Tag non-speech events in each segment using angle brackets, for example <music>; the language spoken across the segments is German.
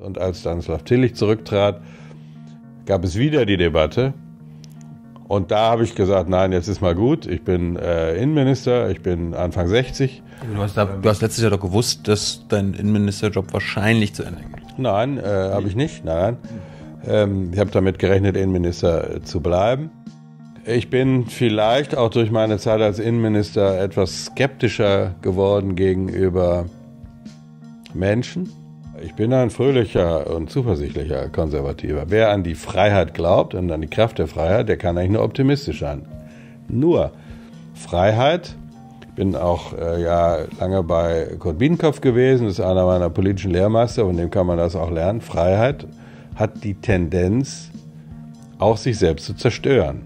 Und als Stanislav Tillich zurücktrat, gab es wieder die Debatte. Und da habe ich gesagt, nein, jetzt ist mal gut. Ich bin äh, Innenminister, ich bin Anfang 60. Du hast, da, du hast, letztes Jahr doch gewusst, dass dein Innenministerjob wahrscheinlich zu Ende geht. Nein, äh, habe ich nicht, nein. Ähm, ich habe damit gerechnet, Innenminister äh, zu bleiben. Ich bin vielleicht auch durch meine Zeit als Innenminister etwas skeptischer geworden gegenüber Menschen, ich bin ein fröhlicher und zuversichtlicher Konservativer. Wer an die Freiheit glaubt und an die Kraft der Freiheit, der kann eigentlich nur optimistisch sein. Nur Freiheit, ich bin auch äh, ja lange bei Kurt Biedenkopf gewesen, das ist einer meiner politischen Lehrmeister, von dem kann man das auch lernen. Freiheit hat die Tendenz, auch sich selbst zu zerstören.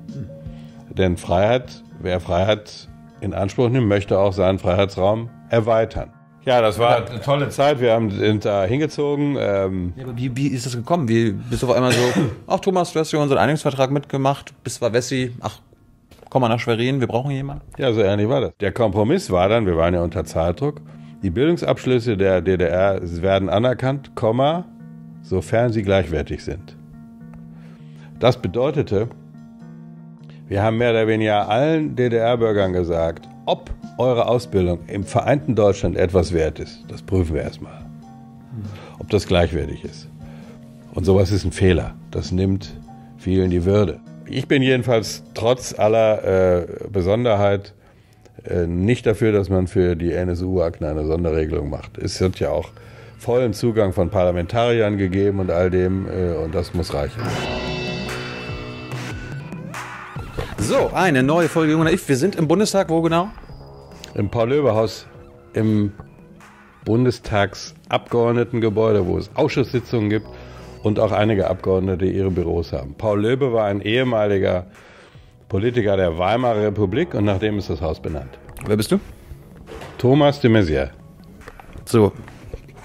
Denn Freiheit, wer Freiheit in Anspruch nimmt, möchte auch seinen Freiheitsraum erweitern. Ja, das war eine tolle Zeit. Wir haben da hingezogen. Ähm ja, aber wie, wie ist das gekommen? Wie bist du auf einmal so, <clears throat> ach Thomas, du hast ja unseren Einigungsvertrag mitgemacht, bist war Wessi, ach komm mal nach Schwerin, wir brauchen jemanden. Ja, so ehrlich war das. Der Kompromiss war dann, wir waren ja unter Zeitdruck, die Bildungsabschlüsse der DDR werden anerkannt, Komma, sofern sie gleichwertig sind. Das bedeutete, wir haben mehr oder weniger allen DDR-Bürgern gesagt, ob eure Ausbildung im vereinten Deutschland etwas wert ist, das prüfen wir erstmal. Mhm. Ob das gleichwertig ist. Und sowas ist ein Fehler. Das nimmt vielen die Würde. Ich bin jedenfalls trotz aller äh, Besonderheit äh, nicht dafür, dass man für die NSU-Akten eine Sonderregelung macht. Es wird ja auch vollen Zugang von Parlamentariern gegeben und all dem, äh, und das muss reichen. So, eine neue Folge Junger Wir sind im Bundestag, wo genau? im Paul-Löbe-Haus im Bundestagsabgeordnetengebäude, wo es Ausschusssitzungen gibt und auch einige Abgeordnete ihre Büros haben. Paul Löbe war ein ehemaliger Politiker der Weimarer Republik und nach dem ist das Haus benannt. Wer bist du? Thomas de Maizière. So,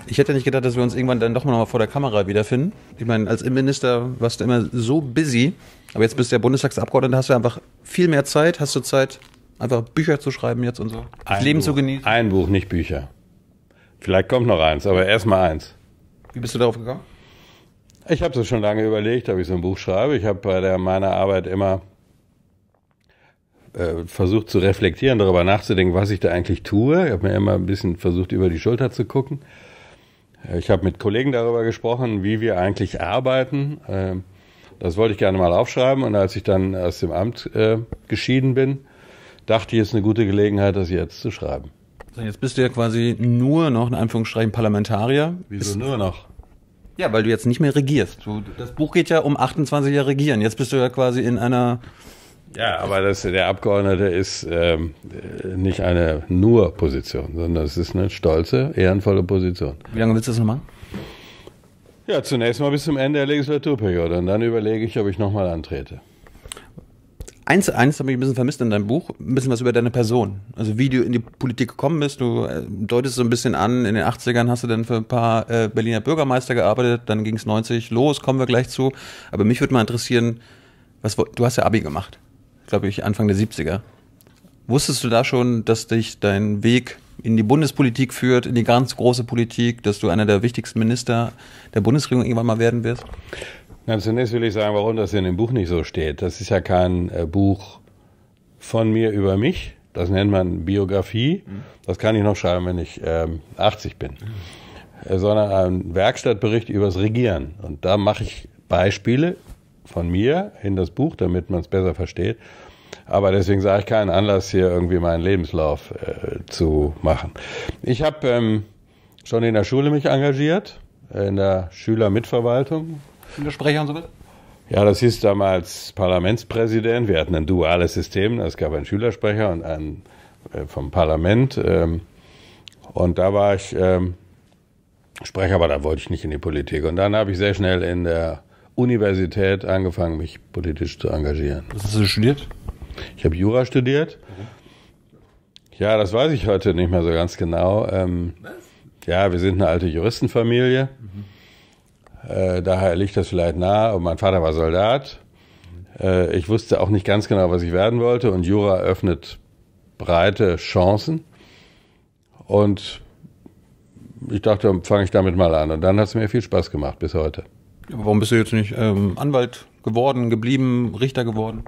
ich hätte nicht gedacht, dass wir uns irgendwann dann doch mal vor der Kamera wiederfinden. Ich meine, als Innenminister warst du immer so busy, aber jetzt bist du ja Bundestagsabgeordneter, hast du einfach viel mehr Zeit, hast du Zeit, Einfach Bücher zu schreiben jetzt und so. Ein Leben Buch. zu genießen. Ein Buch, nicht Bücher. Vielleicht kommt noch eins, aber erstmal eins. Wie bist du darauf gekommen? Ich habe das schon lange überlegt, ob ich so ein Buch schreibe. Ich habe bei der, meiner Arbeit immer äh, versucht zu reflektieren, darüber nachzudenken, was ich da eigentlich tue. Ich habe mir immer ein bisschen versucht, über die Schulter zu gucken. Ich habe mit Kollegen darüber gesprochen, wie wir eigentlich arbeiten. Ähm, das wollte ich gerne mal aufschreiben. Und als ich dann aus dem Amt äh, geschieden bin, dachte ich, ist eine gute Gelegenheit, das jetzt zu schreiben. jetzt bist du ja quasi nur noch, in Anführungsstrichen, Parlamentarier. Wieso ist, nur noch? Ja, weil du jetzt nicht mehr regierst. Du, das Buch geht ja um 28 Jahre Regieren. Jetzt bist du ja quasi in einer... Ja, aber das, der Abgeordnete ist ähm, äh, nicht eine nur Position, sondern es ist eine stolze, ehrenvolle Position. Wie lange willst du das noch machen? Ja, zunächst mal bis zum Ende der Legislaturperiode und dann überlege ich, ob ich nochmal antrete. Eins, eins habe ich ein bisschen vermisst in deinem Buch, ein bisschen was über deine Person. Also wie du in die Politik gekommen bist, du äh, deutest so ein bisschen an, in den 80ern hast du dann für ein paar äh, Berliner Bürgermeister gearbeitet, dann ging es 90 los, kommen wir gleich zu. Aber mich würde mal interessieren, was, du hast ja Abi gemacht, glaube ich, Anfang der 70er. Wusstest du da schon, dass dich dein Weg in die Bundespolitik führt, in die ganz große Politik, dass du einer der wichtigsten Minister der Bundesregierung irgendwann mal werden wirst? Na, zunächst will ich sagen, warum das in dem Buch nicht so steht. Das ist ja kein äh, Buch von mir über mich. Das nennt man Biografie. Mhm. Das kann ich noch schreiben, wenn ich ähm, 80 bin. Äh, sondern ein Werkstattbericht übers Regieren. Und da mache ich Beispiele von mir in das Buch, damit man es besser versteht. Aber deswegen sage ich keinen Anlass, hier irgendwie meinen Lebenslauf äh, zu machen. Ich habe ähm, schon in der Schule mich engagiert, äh, in der Schülermitverwaltung, Pressesprecher und so weiter? Ja, das hieß damals Parlamentspräsident. Wir hatten ein duales System. Es gab einen Schülersprecher und einen äh, vom Parlament. Ähm, und da war ich ähm, Sprecher, aber da wollte ich nicht in die Politik. Und dann habe ich sehr schnell in der Universität angefangen, mich politisch zu engagieren. Was hast du studiert? Ich habe Jura studiert. Mhm. Ja, das weiß ich heute nicht mehr so ganz genau. Ähm, ja, wir sind eine alte Juristenfamilie. Mhm. Äh, daher liegt das vielleicht nahe. Und mein Vater war Soldat. Äh, ich wusste auch nicht ganz genau, was ich werden wollte. Und Jura öffnet breite Chancen. Und ich dachte, fange ich damit mal an. Und dann hat es mir viel Spaß gemacht bis heute. Aber warum bist du jetzt nicht ähm, Anwalt geworden, geblieben, Richter geworden?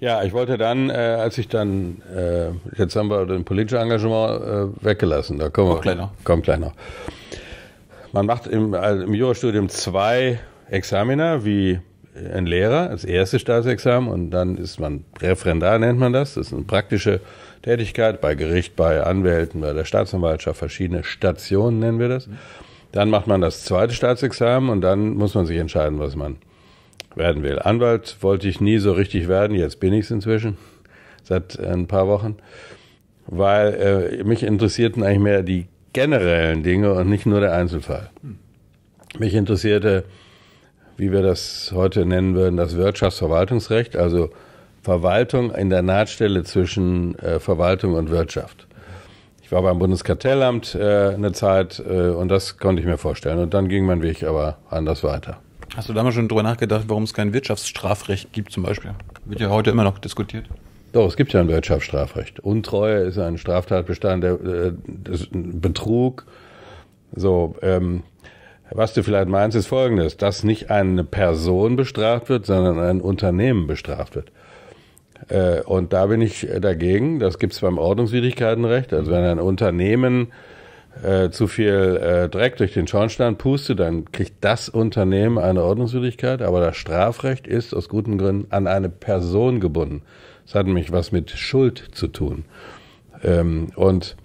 Ja, ich wollte dann, äh, als ich dann, äh, jetzt haben wir den politischen Engagement äh, weggelassen, da kommen wir, kommt gleich Kommt gleich noch. Man macht im, also im Jurastudium zwei Examiner wie ein Lehrer, das erste Staatsexamen und dann ist man Referendar, nennt man das. Das ist eine praktische Tätigkeit bei Gericht, bei Anwälten, bei der Staatsanwaltschaft, verschiedene Stationen nennen wir das. Dann macht man das zweite Staatsexamen und dann muss man sich entscheiden, was man werden will. Anwalt wollte ich nie so richtig werden, jetzt bin ich es inzwischen, seit ein paar Wochen, weil äh, mich interessierten eigentlich mehr die generellen Dinge und nicht nur der Einzelfall. Mich interessierte, wie wir das heute nennen würden, das Wirtschaftsverwaltungsrecht, also Verwaltung in der Nahtstelle zwischen äh, Verwaltung und Wirtschaft. Ich war beim Bundeskartellamt äh, eine Zeit äh, und das konnte ich mir vorstellen. Und dann ging mein Weg aber anders weiter. Hast du damals schon darüber nachgedacht, warum es kein Wirtschaftsstrafrecht gibt zum Beispiel? Wird ja heute immer noch diskutiert. Doch, es gibt ja ein Wirtschaftsstrafrecht. Untreue ist ein Straftatbestand, der, äh, Betrug. So, ähm, was du vielleicht meinst, ist folgendes, dass nicht eine Person bestraft wird, sondern ein Unternehmen bestraft wird. Äh, und da bin ich dagegen. Das gibt es beim Ordnungswidrigkeitenrecht. Also wenn ein Unternehmen äh, zu viel äh, Dreck durch den Schornstein pustet, dann kriegt das Unternehmen eine Ordnungswidrigkeit. Aber das Strafrecht ist aus guten Gründen an eine Person gebunden. Es hat nämlich was mit Schuld zu tun. Ähm, und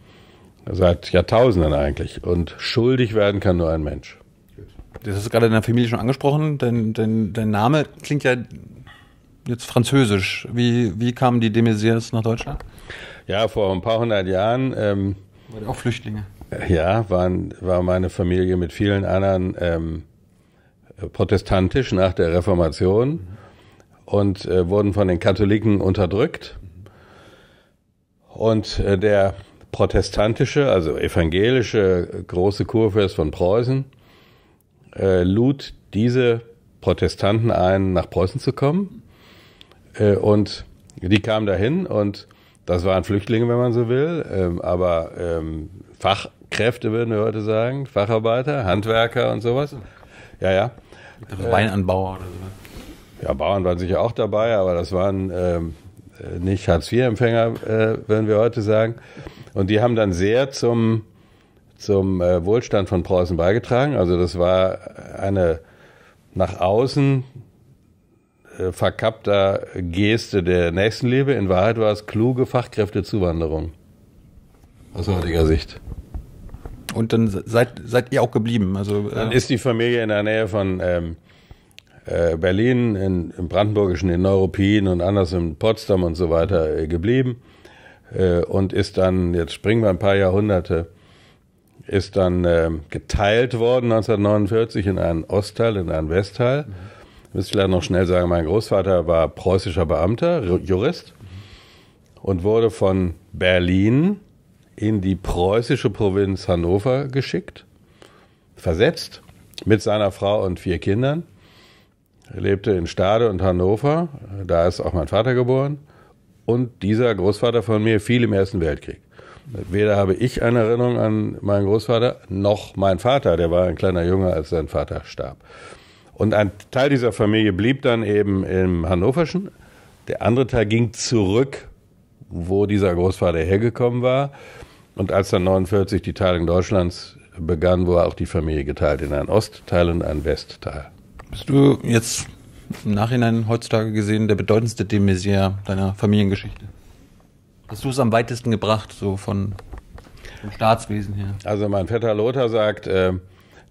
seit Jahrtausenden eigentlich. Und schuldig werden kann nur ein Mensch. Das ist gerade in der Familie schon angesprochen. Dein, dein, dein Name klingt ja jetzt französisch. Wie, wie kamen die de nach Deutschland? Ja, vor ein paar hundert Jahren. Ähm, waren auch Flüchtlinge. Äh, ja, waren, war meine Familie mit vielen anderen ähm, protestantisch nach der Reformation. Mhm und äh, wurden von den Katholiken unterdrückt. Und äh, der protestantische, also evangelische äh, große Kurfürst von Preußen äh, lud diese Protestanten ein, nach Preußen zu kommen. Äh, und die kamen dahin und das waren Flüchtlinge, wenn man so will, ähm, aber ähm, Fachkräfte würden wir heute sagen, Facharbeiter, Handwerker und sowas. Ja, ja. Also Weinanbauer oder so. Ja, Bauern waren sicher auch dabei, aber das waren ähm, äh, nicht Hartz-IV-Empfänger, äh, würden wir heute sagen. Und die haben dann sehr zum, zum äh, Wohlstand von Preußen beigetragen. Also das war eine nach außen äh, verkappter Geste der Nächstenliebe. In Wahrheit war es kluge Fachkräftezuwanderung aus heutiger Sicht. Und dann seid, seid ihr auch geblieben? Also, äh, dann ist die Familie in der Nähe von... Ähm, äh, Berlin, in, im Brandenburgischen, in Neuruppin und anders in Potsdam und so weiter äh, geblieben äh, und ist dann, jetzt springen wir ein paar Jahrhunderte, ist dann äh, geteilt worden 1949 in einen Ostteil, in einen Westteil. Mhm. Ich muss noch schnell sagen, mein Großvater war preußischer Beamter, Jurist und wurde von Berlin in die preußische Provinz Hannover geschickt, versetzt mit seiner Frau und vier Kindern. Er lebte in Stade und Hannover, da ist auch mein Vater geboren. Und dieser Großvater von mir fiel im Ersten Weltkrieg. Weder habe ich eine Erinnerung an meinen Großvater, noch mein Vater, der war ein kleiner Junge, als sein Vater starb. Und ein Teil dieser Familie blieb dann eben im Hannoverschen. Der andere Teil ging zurück, wo dieser Großvater hergekommen war. Und als dann 1949 die Teilung Deutschlands begann, war auch die Familie geteilt in einen Ostteil und einen Westteil. Bist du jetzt im Nachhinein heutzutage gesehen der bedeutendste de Maizière deiner Familiengeschichte? Hast du es am weitesten gebracht, so von vom Staatswesen her? Also mein Vetter Lothar sagt, äh,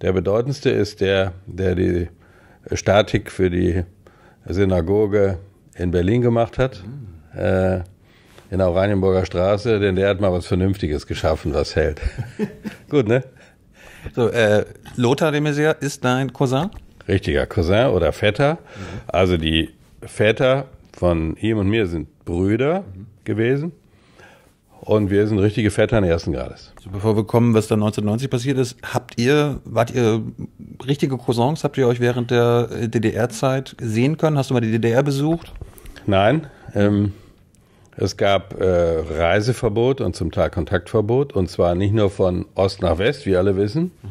der bedeutendste ist der, der die Statik für die Synagoge in Berlin gemacht hat, mhm. äh, in der Oranienburger Straße, denn der hat mal was Vernünftiges geschaffen, was hält. <laughs> Gut, ne? So, äh, Lothar de Maizière ist dein Cousin? richtiger Cousin oder Vetter. Mhm. Also die Väter von ihm und mir sind Brüder mhm. gewesen. Und wir sind richtige Vettern ersten Grades. So, bevor wir kommen, was da 1990 passiert ist, habt ihr, wart ihr richtige Cousins? Habt ihr euch während der DDR-Zeit sehen können? Hast du mal die DDR besucht? Nein. Ähm, es gab äh, Reiseverbot und zum Teil Kontaktverbot. Und zwar nicht nur von Ost nach West, wie alle wissen, mhm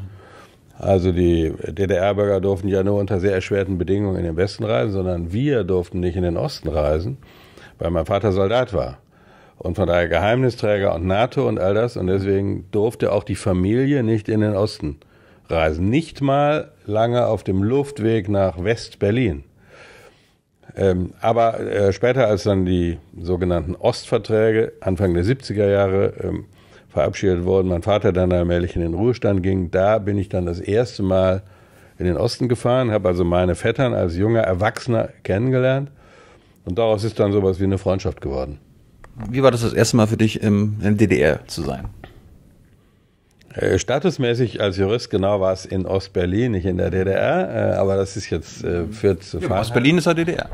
also die DDR-Bürger durften ja nur unter sehr erschwerten Bedingungen in den Westen reisen, sondern wir durften nicht in den Osten reisen, weil mein Vater Soldat war. Und von daher Geheimnisträger und NATO und all das. Und deswegen durfte auch die Familie nicht in den Osten reisen. Nicht mal lange auf dem Luftweg nach West-Berlin. Ähm, aber äh, später, als dann die sogenannten Ostverträge Anfang der 70er Jahre ähm, verabschiedet worden, mein Vater dann allmählich in den Ruhestand ging. Da bin ich dann das erste Mal in den Osten gefahren, habe also meine Vettern als junger Erwachsener kennengelernt und daraus ist dann sowas wie eine Freundschaft geworden. Wie war das das erste Mal für dich im, im DDR zu sein? Äh, statusmäßig als Jurist genau war es in Ostberlin, nicht in der DDR, äh, aber das ist jetzt äh, für zu ja, Ostberlin ist ja DDR.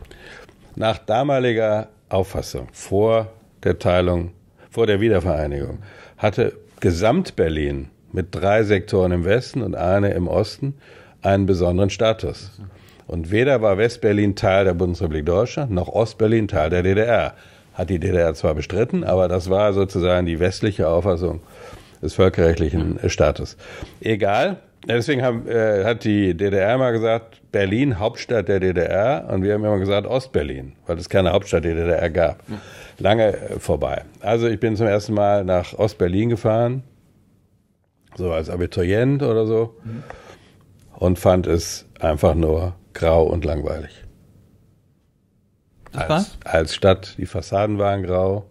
Nach damaliger Auffassung vor der Teilung, vor der Wiedervereinigung hatte Gesamt-Berlin mit drei Sektoren im Westen und eine im Osten einen besonderen Status. Und weder war Westberlin Teil der Bundesrepublik Deutschland noch Ostberlin Teil der DDR. Hat die DDR zwar bestritten, aber das war sozusagen die westliche Auffassung des völkerrechtlichen Status. Egal, deswegen haben, äh, hat die DDR immer gesagt, Berlin Hauptstadt der DDR und wir haben immer gesagt Ostberlin, weil es keine Hauptstadt der DDR gab lange äh, vorbei. Also ich bin zum ersten Mal nach Ostberlin gefahren, so als Abiturient oder so, mhm. und fand es einfach nur grau und langweilig. Das als, als Stadt, die Fassaden waren grau.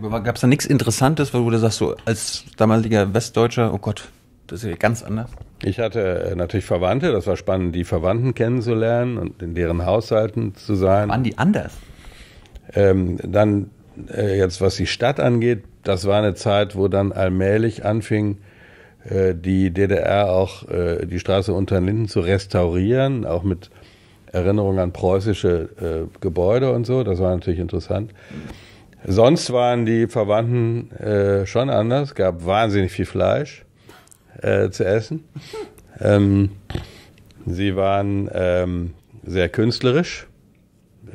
Aber gab es da nichts Interessantes, wo du sagst, so als damaliger Westdeutscher, oh Gott, das ist ja ganz anders? Ich hatte äh, natürlich Verwandte, das war spannend, die Verwandten kennenzulernen und in deren Haushalten zu sein. Waren die anders? Ähm, dann äh, jetzt, was die Stadt angeht, das war eine Zeit, wo dann allmählich anfing, äh, die DDR auch äh, die Straße unter den Linden zu restaurieren, auch mit Erinnerung an preußische äh, Gebäude und so. Das war natürlich interessant. Sonst waren die Verwandten äh, schon anders, gab wahnsinnig viel Fleisch äh, zu essen. <laughs> Ähm, sie waren ähm, sehr künstlerisch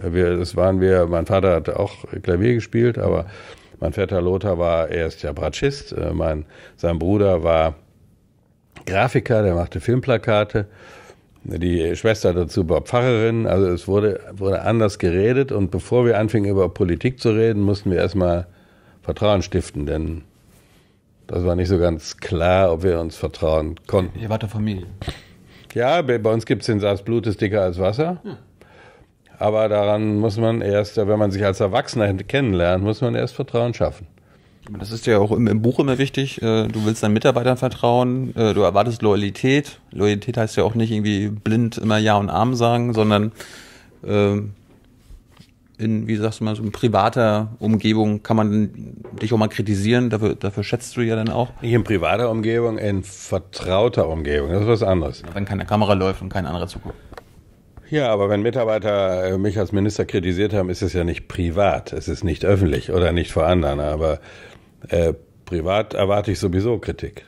wir, das waren wir, mein Vater hat auch Klavier gespielt, aber mein Vetter Lothar war erst ja Bratschist, äh, mein, sein Bruder war Grafiker, der machte Filmplakate. Die Schwester dazu war Pfarrerin, also es wurde, wurde anders geredet und bevor wir anfingen über Politik zu reden, mussten wir erstmal Vertrauen stiften, denn das war nicht so ganz klar, ob wir uns vertrauen konnten. Ihr wart der Familie. Ja, bei uns gibt es den Satz, Blut ist dicker als Wasser. Hm. Aber daran muss man erst, wenn man sich als Erwachsener kennenlernt, muss man erst Vertrauen schaffen. Das ist ja auch im, im Buch immer wichtig. Äh, du willst deinen Mitarbeitern vertrauen, äh, du erwartest Loyalität. Loyalität heißt ja auch nicht irgendwie blind immer Ja und Arm sagen, sondern äh, in, wie sagst du mal, so in privater Umgebung kann man dich auch mal kritisieren, dafür, dafür schätzt du ja dann auch. Nicht in privater Umgebung, in vertrauter Umgebung, das ist was anderes. Wenn keine Kamera läuft und kein anderer zuguckt. Ja, aber wenn Mitarbeiter äh, mich als Minister kritisiert haben, ist es ja nicht privat, es ist nicht öffentlich oder nicht vor anderen, aber äh, privat erwarte ich sowieso Kritik.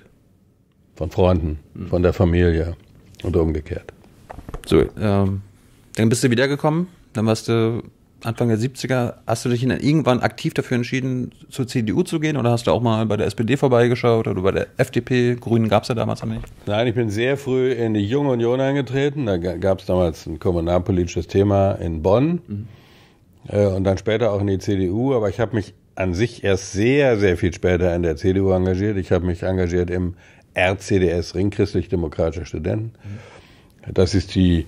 Von Freunden, hm. von der Familie und umgekehrt. So, ähm, dann bist du wiedergekommen, dann warst du Anfang der 70er, hast du dich dann irgendwann aktiv dafür entschieden, zur CDU zu gehen oder hast du auch mal bei der SPD vorbeigeschaut oder bei der FDP? Grünen gab es ja damals noch nicht. Nein, ich bin sehr früh in die Junge Union eingetreten. Da gab es damals ein kommunalpolitisches Thema in Bonn mhm. Äh, und dann später auch in die CDU. Aber ich habe mich an sich erst sehr, sehr viel später in der CDU engagiert. Ich habe mich engagiert im RCDS, Ring Christlich-Demokratischer Studenten. Mhm. Das ist die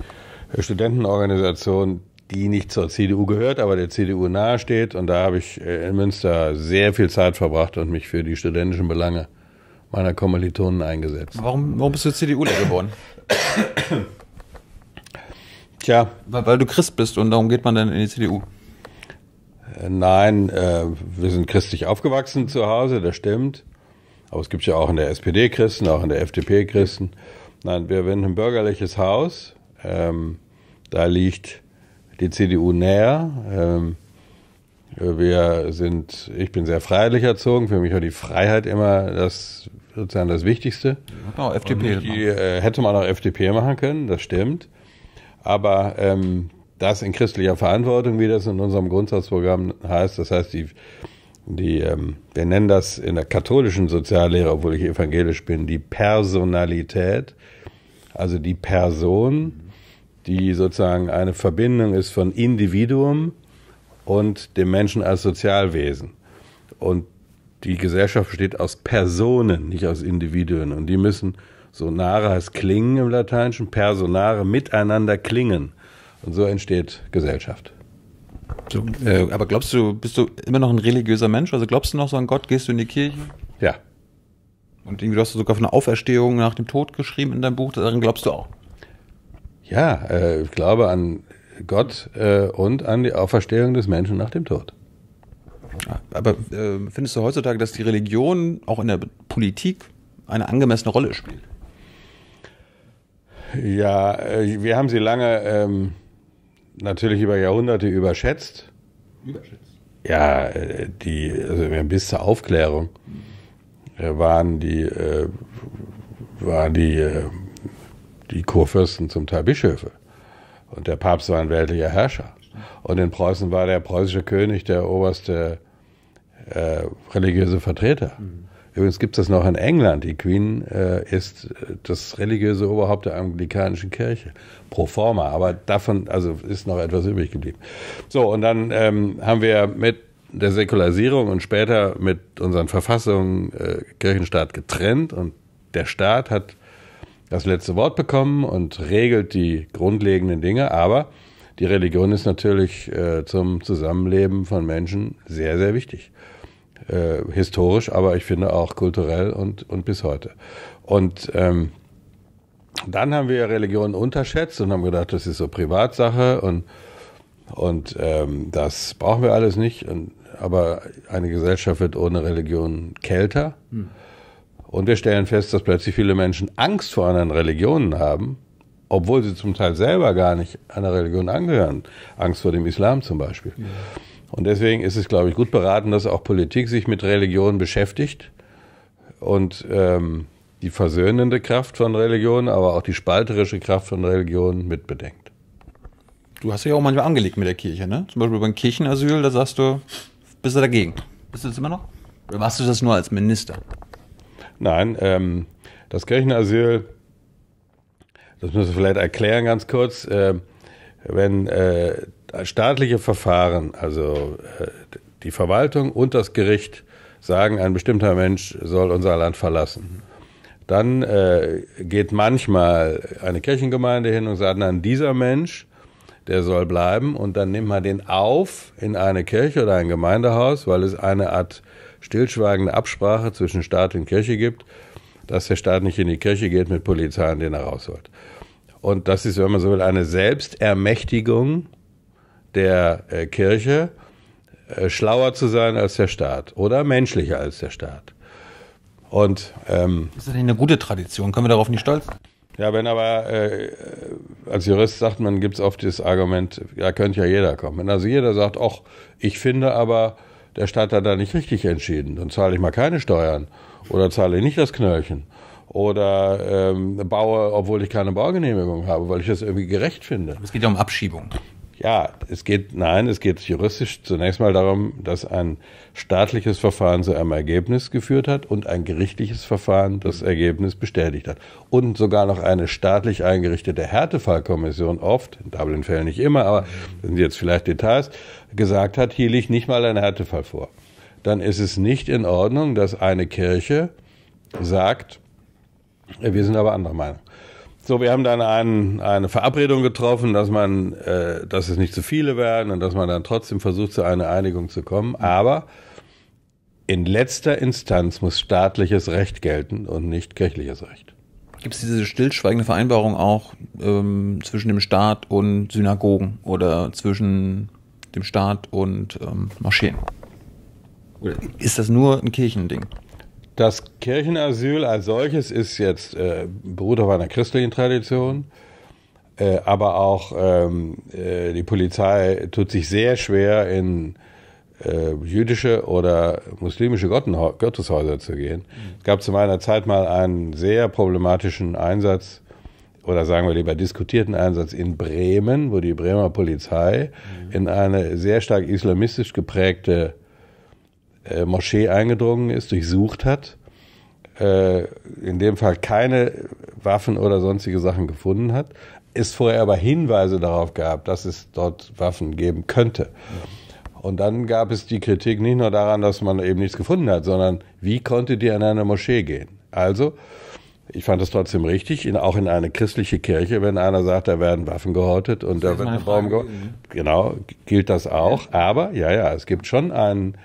Studentenorganisation, die nicht zur CDU gehört, aber der CDU nahesteht. Und da habe ich äh, in Münster sehr viel Zeit verbracht und mich für die studentischen Belange meiner Kommilitonen eingesetzt. Warum, warum bist du CDUler geworden? Tja. Weil, weil, du Christ bist und darum geht man dann in die CDU. Äh, nein, äh, wir sind christlich aufgewachsen zu Hause, das stimmt. Aber es gibt ja auch in der SPD Christen, auch in der FDP Christen. Nein, wir sind ein bürgerliches Haus. Ähm, da liegt die CDU näher. Ähm, wir sind, ich bin sehr freiheitlich erzogen. Für mich war die Freiheit immer das sozusagen das Wichtigste. Genau, FDP. Die, äh, hätte man auch FDP machen können, das stimmt. Aber ähm, das in christlicher Verantwortung, wie das in unserem Grundsatzprogramm heißt, das heißt, die, die ähm, wir nennen das in der katholischen Soziallehre, obwohl ich evangelisch bin, die Personalität, also die Person die sozusagen eine Verbindung ist von Individuum und dem Menschen als Sozialwesen. Und die Gesellschaft besteht aus Personen, nicht aus Individuen. Und die müssen, so nare heißt klingen im Lateinischen, personare miteinander klingen. Und so entsteht Gesellschaft. So, äh, aber glaubst du, bist du immer noch ein religiöser Mensch? Also glaubst du noch so an Gott? Gehst du in die Kirche? Ja. Und irgendwie hast du sogar von einer Auferstehung nach dem Tod geschrieben in deinem Buch, daran glaubst du auch. Ja, äh, ich glaube an Gott äh, und an die Auferstehung des Menschen nach dem Tod. Aber äh, findest du heutzutage, dass die Religion auch in der Politik eine angemessene Rolle spielt? Ja, äh, wir haben sie lange ähm, natürlich über Jahrhunderte überschätzt. Überschätzt? Ja, äh, die, also bis zur Aufklärung äh, waren die, waren die die Kurfürsten zum Teil Bischöfe. Und der Papst war ein weltlicher Herrscher. Und in Preußen war der preußische König der oberste äh, religiöse Vertreter. Mhm. Übrigens gibt es das noch in England. Die Queen äh, ist äh, das religiöse Oberhaupt der anglikanischen Kirche. Pro forma. Aber davon also ist noch etwas übrig geblieben. So, und dann ähm, haben wir mit der Säkularisierung und später mit unseren Verfassungen äh, Kirchenstaat getrennt. Und der Staat hat das letzte Wort bekommen und regelt die grundlegenden Dinge, aber die Religion ist natürlich äh, zum Zusammenleben von Menschen sehr, sehr wichtig. Äh, historisch, aber ich finde auch kulturell und, und bis heute. Und ähm, dann haben wir Religion unterschätzt und haben gedacht, das ist so Privatsache und, und ähm, das brauchen wir alles nicht. Und, aber eine Gesellschaft wird ohne Religion kälter. Hm. Und wir stellen fest, dass plötzlich viele Menschen Angst vor anderen Religionen haben, obwohl sie zum Teil selber gar nicht einer Religion angehören. Angst vor dem Islam zum Beispiel. Und deswegen ist es, glaube ich, gut beraten, dass auch Politik sich mit Religion beschäftigt und ähm, die versöhnende Kraft von Religion, aber auch die spalterische Kraft von Religion mitbedenkt. Du hast dich auch manchmal angelegt mit der Kirche, ne? Zum Beispiel beim Kirchenasyl, da sagst du, bist du dagegen. Bist du das immer noch? Oder machst du das nur als Minister? Nein, ähm, das Kirchenasyl, das müssen wir vielleicht erklären ganz kurz, äh, wenn äh, staatliche Verfahren, also äh, die Verwaltung und das Gericht sagen, ein bestimmter Mensch soll unser Land verlassen. Dann äh, geht manchmal eine Kirchengemeinde hin und sagt, dann dieser Mensch, der soll bleiben und dann nimmt man den auf in eine Kirche oder ein Gemeindehaus, weil es eine Art stillschweigende Absprache zwischen Staat und Kirche gibt, dass der Staat nicht in die Kirche geht mit Polizei, und den er rausholt. Und das ist, wenn man so will, eine Selbstermächtigung der äh, Kirche, äh, schlauer zu sein als der Staat oder menschlicher als der Staat. Und, ähm, ist das nicht eine gute Tradition? Können wir darauf nicht stolz sein? Ja, wenn aber äh, als Jurist sagt man, gibt es oft das Argument, da ja, könnte ja jeder kommen. Wenn also jeder sagt, ach, ich finde aber, der Staat hat da nicht richtig entschieden, dann zahle ich mal keine Steuern oder zahle ich nicht das Knöllchen oder ähm, baue, obwohl ich keine Baugenehmigung habe, weil ich das irgendwie gerecht finde. es geht ja um Abschiebung. Ja, es geht, nein, es geht juristisch zunächst mal darum, dass ein staatliches Verfahren zu einem Ergebnis geführt hat und ein gerichtliches Verfahren das Ergebnis bestätigt hat. Und sogar noch eine staatlich eingerichtete Härtefallkommission oft, in Dublin-Fällen nicht immer, aber das sind jetzt vielleicht Details, gesagt hat, hier liegt nicht mal ein Härtefall vor. Dann ist es nicht in Ordnung, dass eine Kirche sagt, wir sind aber anderer Meinung. So, wir haben dann ein, eine Verabredung getroffen, dass man, äh, dass es nicht zu viele werden und dass man dann trotzdem versucht, zu einer Einigung zu kommen. Mhm. Aber in letzter Instanz muss staatliches Recht gelten und nicht kirchliches Recht. Gibt es diese stillschweigende Vereinbarung auch ähm, zwischen dem Staat und Synagogen oder zwischen dem Staat und ähm, Moscheen? Oder ist das nur ein Kirchending? Das Kirchenasyl als solches ist jetzt äh, beruht auf einer christlichen Tradition, äh, aber auch ähm, äh, die Polizei tut sich sehr schwer, in äh, jüdische oder muslimische Gotteshäuser zu gehen. Es mhm. gab zu meiner Zeit mal einen sehr problematischen Einsatz oder sagen wir lieber diskutierten Einsatz in Bremen, wo die Bremer Polizei mhm. in eine sehr stark islamistisch geprägte äh, Moschee eingedrungen ist, durchsucht hat, äh, in dem Fall keine Waffen oder sonstige Sachen gefunden hat, es vorher aber Hinweise darauf gab, dass es dort Waffen geben könnte. Und dann gab es die Kritik nicht nur daran, dass man eben nichts gefunden hat, sondern wie konnte die an eine Moschee gehen? Also, ich fand es trotzdem richtig, in, auch in eine christliche Kirche, wenn einer sagt, da werden Waffen gehortet und das da wird ein Baum gehortet. Genau, gilt das auch. Aber, ja, ja, es gibt schon einen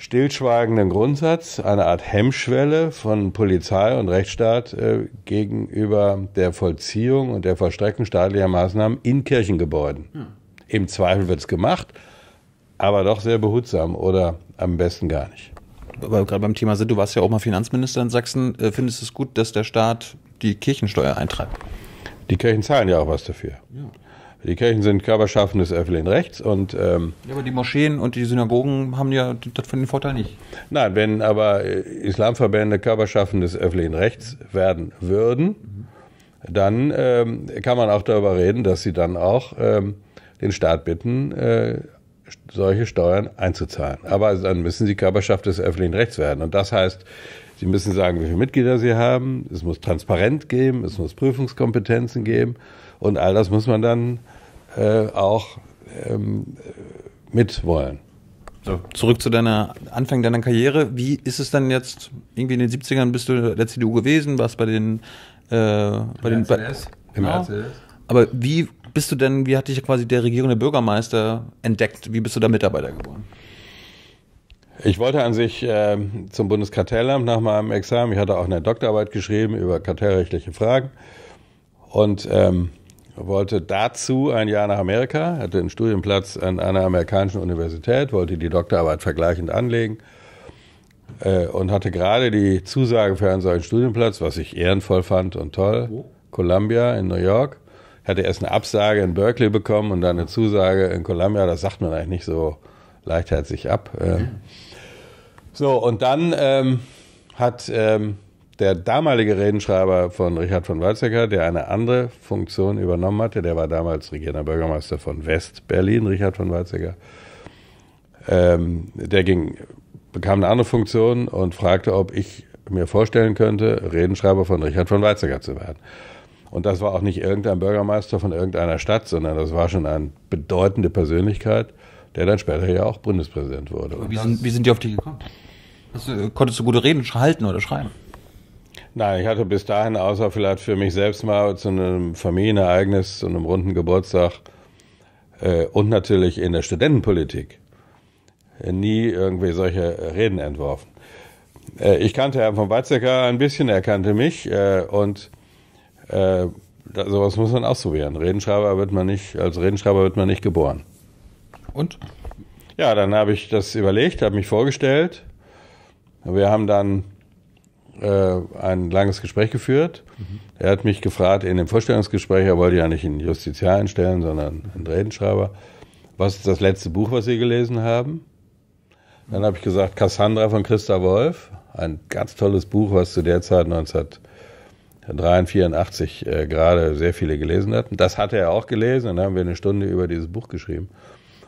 stillschweigenden Grundsatz, eine Art Hemmschwelle von Polizei und Rechtsstaat äh, gegenüber der Vollziehung und der Vollstreckung staatlicher Maßnahmen in Kirchengebäuden. Hm. Im Zweifel wird es gemacht, aber doch sehr behutsam oder am besten gar nicht. Aber gerade beim Thema sind, du warst ja auch mal Finanzminister in Sachsen. Äh, findest du es gut, dass der Staat die Kirchensteuer eintreibt? Die Kirchen zahlen ja auch was dafür. Ja. Die Kirchen sind Körperschaften des öffentlichen Rechts und. Ähm, ja, aber die Moscheen und die Synagogen haben ja das den Vorteil nicht. Nein, wenn aber äh, Islamverbände Körperschaften des öffentlichen Rechts werden würden, dann ähm, kann man auch darüber reden, dass sie dann auch ähm, den Staat bitten, äh, solche Steuern einzuzahlen. Aber dann müssen sie Körperschaft des öffentlichen Rechts werden. Und das heißt, Sie müssen sagen, wie viele Mitglieder Sie haben. Es muss transparent geben, es muss Prüfungskompetenzen geben. Und all das muss man dann äh, auch ähm, mitwollen. So, zurück zu deiner Anfang deiner Karriere. Wie ist es dann jetzt? Irgendwie in den 70ern bist du der CDU gewesen, warst bei den äh, bei Im den RCS. Genau. Aber wie bist du denn, wie hat dich quasi der regierende Bürgermeister entdeckt? Wie bist du da Mitarbeiter geworden? Ich wollte an sich äh, zum Bundeskartellamt nach meinem Examen. Ich hatte auch eine Doktorarbeit geschrieben über kartellrechtliche Fragen. Und ähm, wollte dazu ein Jahr nach Amerika, hatte einen Studienplatz an einer amerikanischen Universität, wollte die Doktorarbeit vergleichend anlegen äh, und hatte gerade die Zusage für einen solchen Studienplatz, was ich ehrenvoll fand und toll, Wo? Columbia in New York. Hatte erst eine Absage in Berkeley bekommen und dann eine Zusage in Columbia, das sagt man eigentlich nicht so leichtherzig ab. Ähm, so, und dann ähm, hat... Ähm, der damalige Redenschreiber von Richard von Weizsäcker, der eine andere Funktion übernommen hatte, der war damals regierender Bürgermeister von West-Berlin, Richard von Weizsäcker, ähm, der ging, bekam eine andere Funktion und fragte, ob ich mir vorstellen könnte, Redenschreiber von Richard von Weizsäcker zu werden. Und das war auch nicht irgendein Bürgermeister von irgendeiner Stadt, sondern das war schon eine bedeutende Persönlichkeit, der dann später ja auch Bundespräsident wurde. Wie sind, wie sind die auf dich gekommen? Du, konntest du gute Reden halten oder schreiben? Nein, ich hatte bis dahin, außer vielleicht für mich selbst mal zu einem Familienereignis, zu einem runden Geburtstag äh, und natürlich in der Studentenpolitik äh, nie irgendwie solche Reden entworfen. Äh, ich kannte Herrn von Weizsäcker ein bisschen, er kannte mich äh, und äh, da, sowas muss man ausprobieren. Redenschreiber wird man nicht, als Redenschreiber wird man nicht geboren. Und? Ja, dann habe ich das überlegt, habe mich vorgestellt. Wir haben dann äh, ein langes Gespräch geführt. Mhm. Er hat mich gefragt in dem Vorstellungsgespräch, er wollte ja nicht einen Justiziar stellen, sondern einen Redenschreiber, was ist das letzte Buch, was Sie gelesen haben? Dann habe ich gesagt, Cassandra von Christa Wolf, ein ganz tolles Buch, was zu der Zeit 1983 äh, gerade sehr viele gelesen hatten. Das hatte er auch gelesen, und dann haben wir eine Stunde über dieses Buch geschrieben.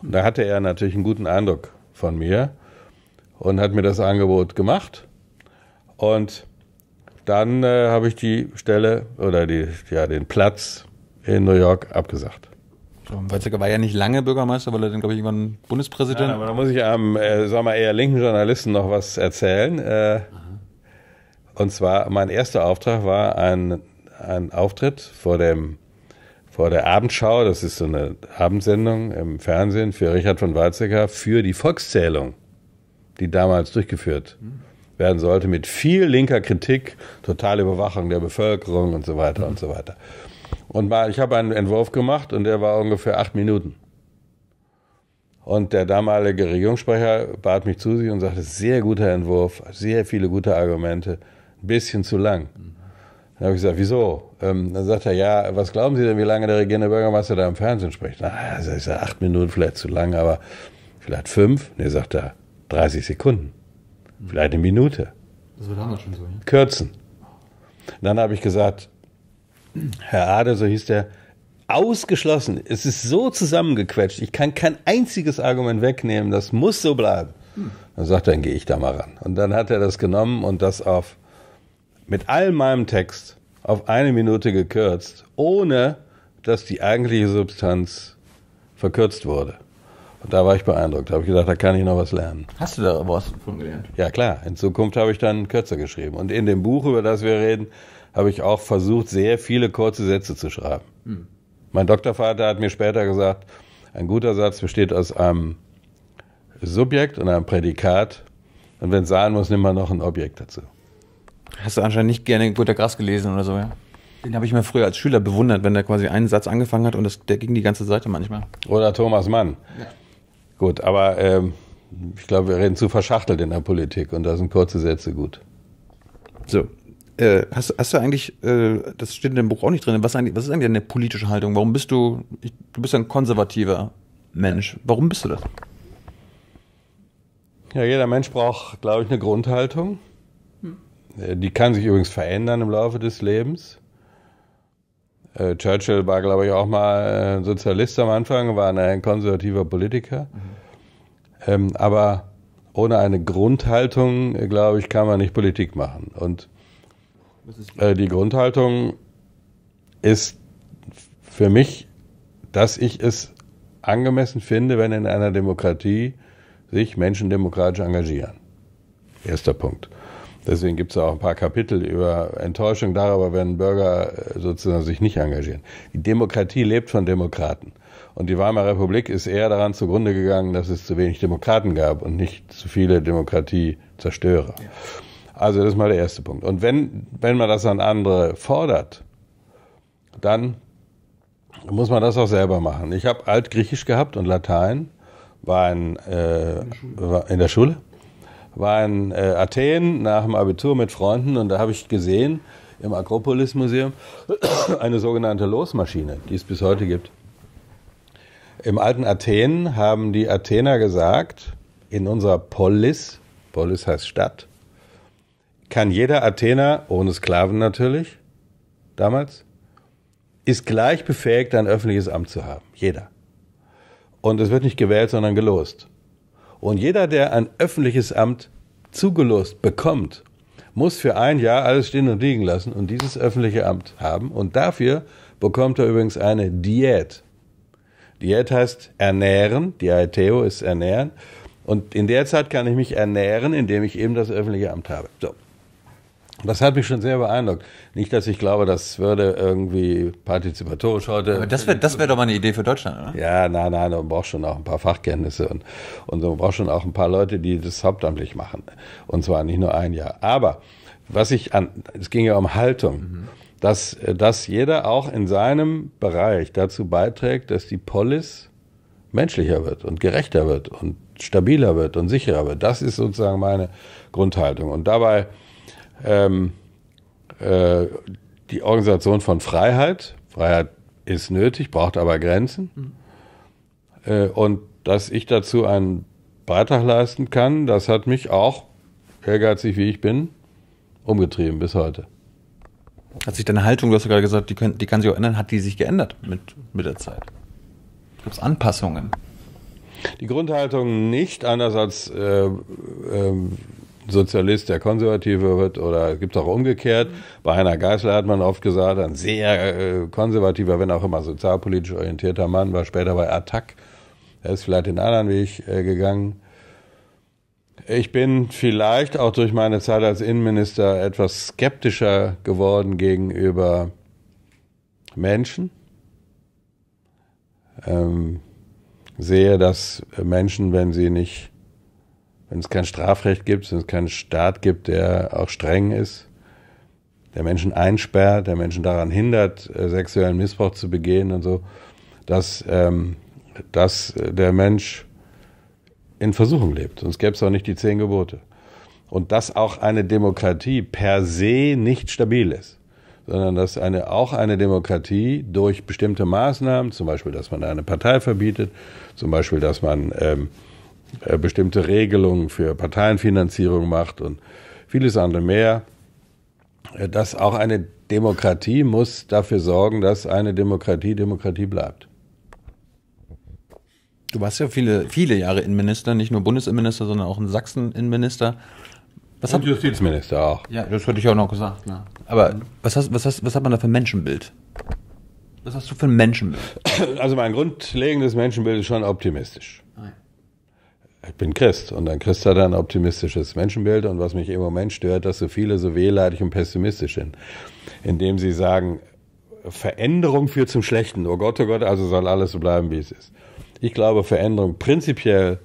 Und da hatte er natürlich einen guten Eindruck von mir und hat mir das Angebot gemacht. Und dann äh, habe ich die Stelle oder die, ja, den Platz in New York abgesagt. Weizsäcker war ja nicht lange Bürgermeister, weil er dann, glaube ich, irgendwann Bundespräsident ja, aber Da muss ich einem, äh, sag mal, eher linken Journalisten noch was erzählen. Äh, und zwar, mein erster Auftrag war ein, ein Auftritt vor, dem, vor der Abendschau, das ist so eine Abendsendung im Fernsehen für Richard von Weizsäcker, für die Volkszählung, die damals durchgeführt mhm werden sollte, mit viel linker Kritik, totale Überwachung der Bevölkerung und so weiter mhm. und so weiter. Und mal, ich habe einen Entwurf gemacht und der war ungefähr acht Minuten. Und der damalige Regierungssprecher bat mich zu sich und sagte, sehr guter Entwurf, sehr viele gute Argumente, ein bisschen zu lang. Dann habe ich gesagt, wieso? Ähm, dann sagt er, ja, was glauben Sie denn, wie lange der regierende Bürgermeister da im Fernsehen spricht? Na, das ist ja acht Minuten vielleicht zu lang, aber vielleicht fünf. Ne, sagt er, 30 Sekunden. Vielleicht eine Minute. Das war damals schon so, ja? Kürzen. Dann habe ich gesagt, Herr Ader, so hieß der, ausgeschlossen. Es ist so zusammengequetscht. Ich kann kein einziges Argument wegnehmen. Das muss so bleiben. Hm. Dann sagt er, dann gehe ich da mal ran. Und dann hat er das genommen und das auf mit all meinem Text auf eine Minute gekürzt, ohne dass die eigentliche Substanz verkürzt wurde. Und da war ich beeindruckt. Da habe ich gedacht, da kann ich noch was lernen. Hast du da was von gelernt? Ja, klar. In Zukunft habe ich dann kürzer geschrieben. Und in dem Buch, über das wir reden, habe ich auch versucht, sehr viele kurze Sätze zu schreiben. Hm. Mein Doktorvater hat mir später gesagt, ein guter Satz besteht aus einem Subjekt und einem Prädikat. Und wenn es sein muss, nimmt man noch ein Objekt dazu. Hast du anscheinend nicht gerne Guter Gras gelesen oder so, ja? Den habe ich mir früher als Schüler bewundert, wenn der quasi einen Satz angefangen hat und das, der ging die ganze Seite manchmal. Oder Thomas Mann. Ja Gut, aber ähm, ich glaube, wir reden zu verschachtelt in der Politik und da sind kurze Sätze gut. So. Äh, hast, hast, du eigentlich, äh, das steht in dem Buch auch nicht drin, was, was ist eigentlich deine politische Haltung? Warum bist du, ich, du bist ein konservativer Mensch. Warum bist du das? Ja, jeder Mensch braucht, glaube ich, eine Grundhaltung. Hm. Äh, die kann sich übrigens verändern im Laufe des Lebens. Äh, Churchill war, glaube ich, auch mal ein äh, Sozialist am Anfang, war ein konservativer Politiker. Mhm. Ähm, aber ohne eine Grundhaltung, äh, glaube ich, kann man nicht Politik machen. Und äh, die Grundhaltung ist für mich, dass ich es angemessen finde, wenn in einer Demokratie sich Menschen demokratisch engagieren. Erster Punkt. Deswegen gibt es auch ein paar Kapitel über Enttäuschung darüber, wenn Bürger äh, sozusagen sich nicht engagieren. Die Demokratie lebt von Demokraten. Und die Weimarer Republik ist eher daran zugrunde gegangen, dass es zu wenig Demokraten gab und nicht zu viele Demokratiezerstörer. Ja. Also das ist mal der erste Punkt. Und wenn, wenn man das an andere fordert, dann muss man das auch selber machen. Ich habe Altgriechisch gehabt und Latein, war in, äh, War in der Schule war in äh, Athen nach dem Abitur mit Freunden und da habe ich gesehen im Akropolis Museum <coughs> eine sogenannte Losmaschine, die es bis heute gibt. Im alten Athen haben die Athener gesagt, in unserer Polis, Polis heißt Stadt, kann jeder Athener, ohne Sklaven natürlich, damals, ist gleich befähigt, ein öffentliches Amt zu haben. Jeder. Und es wird nicht gewählt, sondern gelost. Und jeder, der ein öffentliches Amt zugelost bekommt, muss für ein Jahr alles stehen und liegen lassen und dieses öffentliche Amt haben. Und dafür bekommt er übrigens eine Diät. Diät heißt ernähren, Diäteo ist ernähren. Und in der Zeit kann ich mich ernähren, indem ich eben das öffentliche Amt habe. So. Das hat mich schon sehr beeindruckt. Nicht, dass ich glaube, das würde irgendwie partizipatorisch heute. Aber das wäre das wär doch mal eine Idee für Deutschland, oder? Ja, nein, nein, man braucht schon auch ein paar Fachkenntnisse und, und man braucht schon auch ein paar Leute, die das hauptamtlich machen. Und zwar nicht nur ein Jahr. Aber was ich an, es ging ja um Haltung, mhm. dass, äh, dass jeder auch in seinem Bereich dazu beiträgt, dass die Polis menschlicher wird und gerechter wird und stabiler wird und sicherer wird. Das ist sozusagen meine Grundhaltung. Und dabei ähm, äh, die Organisation von Freiheit. Freiheit ist nötig, braucht aber Grenzen. Mhm. Äh, und dass ich dazu einen Beitrag leisten kann, das hat mich auch, ehrgeizig wie ich bin, umgetrieben bis heute. Hat sich deine Haltung, du hast ja gerade gesagt, die, können, die kann sich auch ändern, hat die sich geändert mit, mit der Zeit? Gibt es Anpassungen? Die Grundhaltung nicht, anders als äh, äh, Sozialist, der Konservative wird oder gibt es auch umgekehrt. Mhm. Bei Heiner Geißler hat man oft gesagt, ein sehr äh, konservativer, wenn auch immer sozialpolitisch orientierter Mann, war später bei Attac. Er ist vielleicht den anderen Weg äh, gegangen. Ich bin vielleicht auch durch meine Zeit als Innenminister etwas skeptischer geworden gegenüber Menschen. Ähm, sehe, dass Menschen, wenn sie nicht wenn es kein Strafrecht gibt, wenn es keinen Staat gibt, der auch streng ist, der Menschen einsperrt, der Menschen daran hindert, äh, sexuellen Missbrauch zu begehen und so, dass, ähm, dass äh, der Mensch in Versuchung lebt. Sonst gäbe es auch nicht die zehn Gebote. Und dass auch eine Demokratie per se nicht stabil ist, sondern dass eine, auch eine Demokratie durch bestimmte Maßnahmen, zum Beispiel, dass man eine Partei verbietet, zum Beispiel, dass man ähm, äh, bestimmte Regelungen für Parteienfinanzierung macht und vieles andere mehr. Äh, dass auch eine Demokratie muss dafür sorgen, dass eine Demokratie Demokratie bleibt. Du warst ja viele, viele Jahre Innenminister, nicht nur Bundesinnenminister, sondern auch in Sachsen Innenminister. Was und hat, Justizminister auch. Ja, das hatte ich auch noch gesagt. Ja. Aber was, hast, was, hast, was hat man da für ein Menschenbild? Was hast du für ein Menschenbild? Also mein grundlegendes Menschenbild ist schon optimistisch ich bin Christ und ein Christ hat ein optimistisches Menschenbild und was mich im Moment stört, dass so viele so wehleidig und pessimistisch sind, indem sie sagen, Veränderung führt zum Schlechten. Oh Gott, oh Gott, also soll alles so bleiben, wie es ist. Ich glaube, Veränderung prinzipiell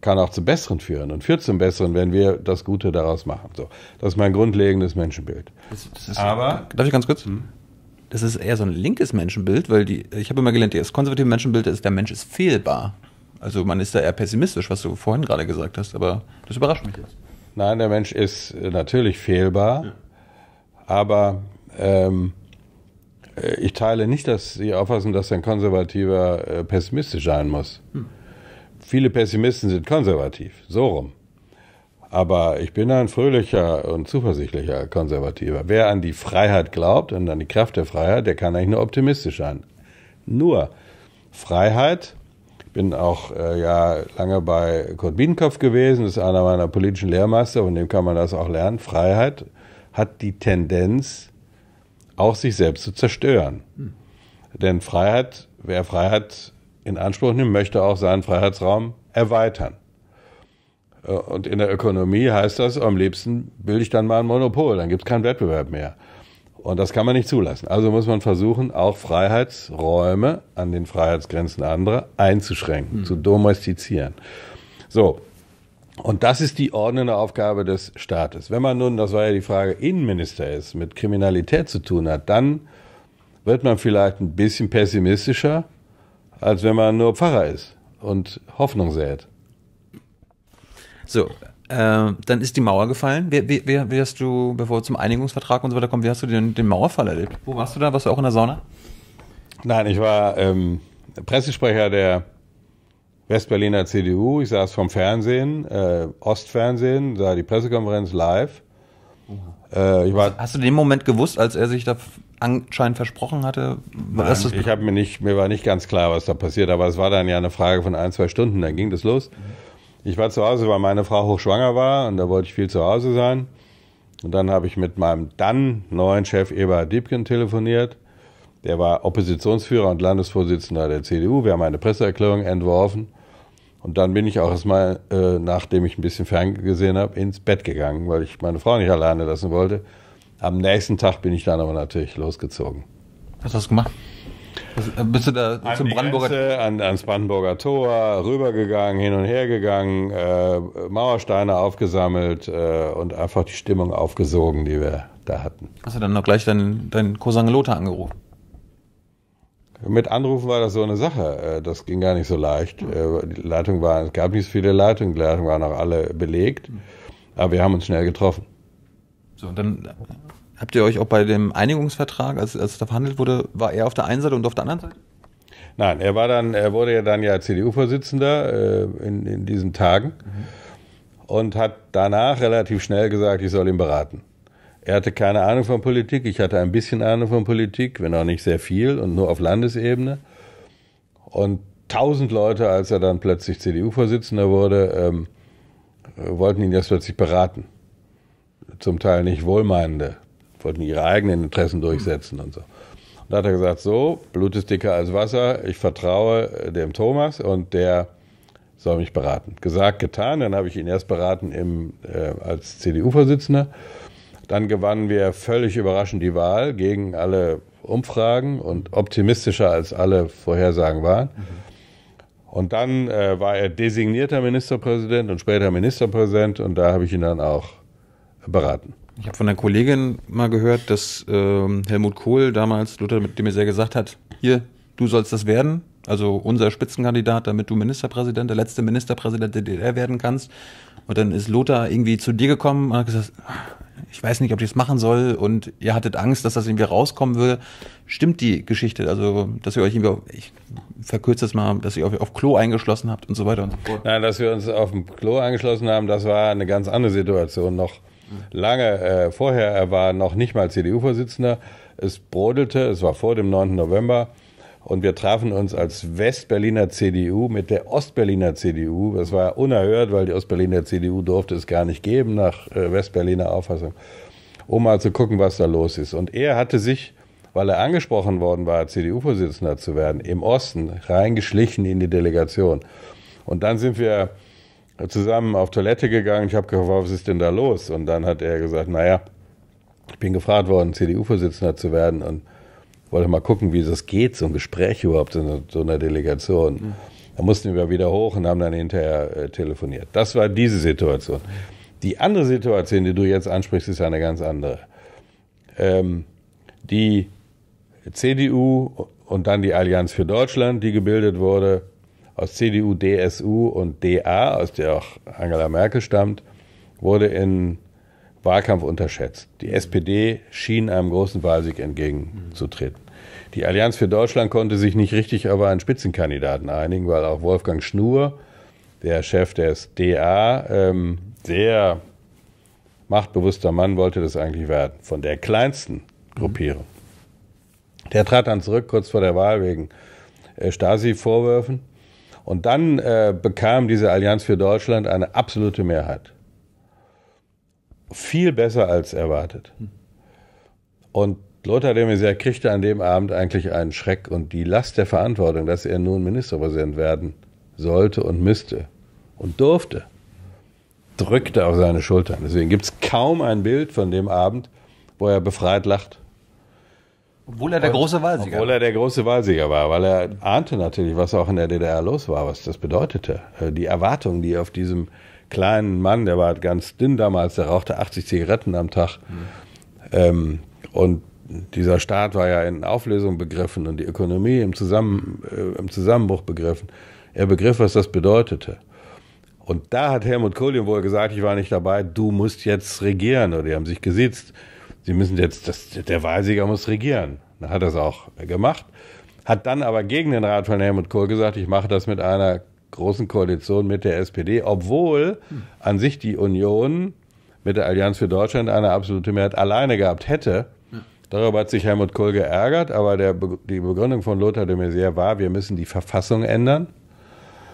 kann auch zum Besseren führen und führt zum Besseren, wenn wir das Gute daraus machen. So, das ist mein grundlegendes Menschenbild. Das, das ist, Aber darf ich ganz kurz? Hm? Das ist eher so ein linkes Menschenbild, weil die, ich habe immer gelernt, das konservative Menschenbild ist, der Mensch ist fehlbar. Also man ist da eher pessimistisch, was du vorhin gerade gesagt hast, aber das überrascht mich jetzt. Nein, der Mensch ist äh, natürlich fehlbar, ja. aber ähm, äh, ich teile nicht dass Sie auffassen, dass ein konservativer äh, pessimistisch sein muss. Hm. Viele Pessimisten sind konservativ, so rum. Aber ich bin ein fröhlicher und zuversichtlicher Konservativer. Wer an die Freiheit glaubt und an die Kraft der Freiheit, der kann eigentlich nur optimistisch sein. Nur Freiheit bin auch äh, ja lange bei Kurt Biedenkopf gewesen, das ist einer meiner politischen Lehrmeister, von dem kann man das auch lernen. Freiheit hat die Tendenz, auch sich selbst zu zerstören. Hm. Denn Freiheit, wer Freiheit in Anspruch nimmt, möchte auch seinen Freiheitsraum erweitern. Äh, und in der Ökonomie heißt das, am liebsten bilde ich dann mal ein Monopol, dann gibt es keinen Wettbewerb mehr. Und das kann man nicht zulassen. Also muss man versuchen, auch Freiheitsräume an den Freiheitsgrenzen anderer einzuschränken, mhm. zu domestizieren. So. Und das ist die ordnende Aufgabe des Staates. Wenn man nun, das war ja die Frage, Innenminister ist, mit Kriminalität zu tun hat, dann wird man vielleicht ein bisschen pessimistischer, als wenn man nur Pfarrer ist und Hoffnung sät. So, äh, dann ist die Mauer gefallen. Wie, wie, wie, hast du, bevor wir zum Einigungsvertrag und so weiter kommen, wie hast du den, den Mauerfall erlebt? Wo warst du da? Warst du auch in der Sauna? Nein, ich war ähm, Pressesprecher der Westberliner CDU. Ich saß vom Fernsehen, äh, Ostfernsehen, sah die Pressekonferenz live. Äh, ich war, hast du den Moment gewusst, als er sich da anscheinend versprochen hatte? Nein, ich habe mir nicht, mir war nicht ganz klar, was da passiert, aber es war dann ja eine Frage von ein, zwei Stunden, dann ging das los. Mhm. Ich war zu Hause, weil meine Frau hochschwanger war und da wollte ich viel zu Hause sein. Und dann habe ich mit meinem dann neuen Chef Eberhard Diebken telefoniert. Der war Oppositionsführer und Landesvorsitzender der CDU. Wir haben eine Presseerklärung entworfen. Und dann bin ich auch erstmal, äh, nachdem ich ein bisschen ferngesehen habe, ins Bett gegangen, weil ich meine Frau nicht alleine lassen wollte. Am nächsten Tag bin ich dann aber natürlich losgezogen. Was hast du gemacht? Äh, bist du da an zum Brandenburger Grenze, an, ans Brandenburger Tor rübergegangen, hin und her gegangen, äh, Mauersteine aufgesammelt äh, und einfach die Stimmung aufgesogen, die wir da hatten. Hast du dann noch gleich deinen, deinen Cousin Lothar angerufen? Mit Anrufen war das so eine Sache. Äh, das ging gar nicht so leicht. Äh, die Leitung war, es gab nicht so viele Leitungen, die Leitungen waren auch alle belegt. Aber wir haben uns schnell getroffen. So, und dann Habt ihr euch auch bei dem Einigungsvertrag, als, als da verhandelt wurde, war er auf der einen Seite und auf der anderen Seite? Nein, er war dann, er wurde ja dann ja CDU-Vorsitzender äh, in, in diesen Tagen mhm. und hat danach relativ schnell gesagt, ich soll ihn beraten. Er hatte keine Ahnung von Politik, ich hatte ein bisschen Ahnung von Politik, wenn auch nicht sehr viel und nur auf Landesebene. Und tausend Leute, als er dann plötzlich CDU-Vorsitzender wurde, ähm, wollten ihn jetzt plötzlich beraten. Zum Teil nicht wohlmeinende wollten ihre eigenen Interessen durchsetzen und so. Und da hat er gesagt, so, Blut ist dicker als Wasser, ich vertraue äh, dem Thomas und der soll mich beraten. Gesagt, getan, dann habe ich ihn erst beraten im, äh, als CDU-Vorsitzender. Dann gewannen wir völlig überraschend die Wahl gegen alle Umfragen und optimistischer als alle Vorhersagen waren. Und dann äh, war er designierter Ministerpräsident und später Ministerpräsident und da habe ich ihn dann auch beraten. Ich habe von einer Kollegin mal gehört, dass ähm, Helmut Kohl damals Luther mit dem er sehr gesagt hat, hier, du sollst das werden, also unser Spitzenkandidat, damit du Ministerpräsident, der letzte Ministerpräsident der DDR werden kannst. Und dann ist Lothar irgendwie zu dir gekommen und hat gesagt, ich weiß nicht, ob ich das machen soll und ihr hattet Angst, dass das irgendwie rauskommen würde. Stimmt die Geschichte? Also, dass ihr euch irgendwie, auf, ich verkürze das mal, dass ihr euch auf Klo eingeschlossen habt und so weiter und so fort. Nein, dass wir uns auf dem Klo eingeschlossen haben, das war eine ganz andere Situation noch lange äh, vorher, er war noch nicht mal CDU-Vorsitzender, es brodelte, es war vor dem 9. November und wir trafen uns als Westberliner CDU mit der Ostberliner CDU. Das war unerhört, weil die Ostberliner CDU durfte es gar nicht geben nach äh, Westberliner Auffassung, um mal zu gucken, was da los ist. Und er hatte sich weil er angesprochen worden war, CDU-Vorsitzender zu werden, im Osten reingeschlichen in die Delegation. Und dann sind wir zusammen auf Toilette gegangen. Ich habe gefragt, was ist denn da los? Und dann hat er gesagt, naja, ich bin gefragt worden, CDU-Vorsitzender zu werden und wollte mal gucken, wie das geht, so ein Gespräch überhaupt in so einer Delegation. Mhm. Da mussten wir wieder hoch und haben dann hinterher äh, telefoniert. Das war diese Situation. Die andere Situation, die du jetzt ansprichst, ist eine ganz andere. Ähm, die CDU und dann die Allianz für Deutschland, die gebildet wurde, aus CDU, DSU und DA, aus der auch Angela Merkel stammt, wurde im Wahlkampf unterschätzt. Die mhm. SPD schien einem großen Wahlsieg entgegenzutreten. Mhm. Die Allianz für Deutschland konnte sich nicht richtig aber einen Spitzenkandidaten einigen, weil auch Wolfgang Schnur, der Chef des DA, ähm, sehr machtbewusster Mann wollte das eigentlich werden, von der kleinsten mhm. Gruppierung. Der trat dann zurück kurz vor der Wahl wegen äh, Stasi-Vorwürfen und dann äh, bekam diese Allianz für Deutschland eine absolute Mehrheit. Viel besser als erwartet. Und Lothar de Maizière kriegte an dem Abend eigentlich einen Schreck und die Last der Verantwortung, dass er nun Ministerpräsident werden sollte und müsste und durfte, drückte auf seine Schultern. Deswegen gibt es kaum ein Bild von dem Abend, wo er befreit lacht. Obwohl er der große Wahlsieger war. Obwohl er der große Wahlsieger war, weil er ahnte natürlich, was auch in der DDR los war, was das bedeutete. Äh, die Erwartungen, die auf diesem kleinen Mann, der war halt ganz dünn damals, der rauchte 80 Zigaretten am Tag. Mhm. Ähm, und dieser Staat war ja in Auflösung begriffen und die Ökonomie im, Zusammen, äh, im Zusammenbruch begriffen. Er begriff, was das bedeutete. Und da hat Helmut Kohl ihm wohl gesagt, ich war nicht dabei, du musst jetzt regieren. Oder die haben sich gesiezt sie müssen jetzt, das, der Wahlsieger muss regieren. Dann hat er es auch gemacht. Hat dann aber gegen den Rat von Helmut Kohl gesagt, ich mache das mit einer großen Koalition mit der SPD, obwohl an sich die Union mit der Allianz für Deutschland eine absolute Mehrheit alleine gehabt hätte. Darüber hat sich Helmut Kohl geärgert, aber der, die Begründung von Lothar de Maizière war, wir müssen die Verfassung ändern.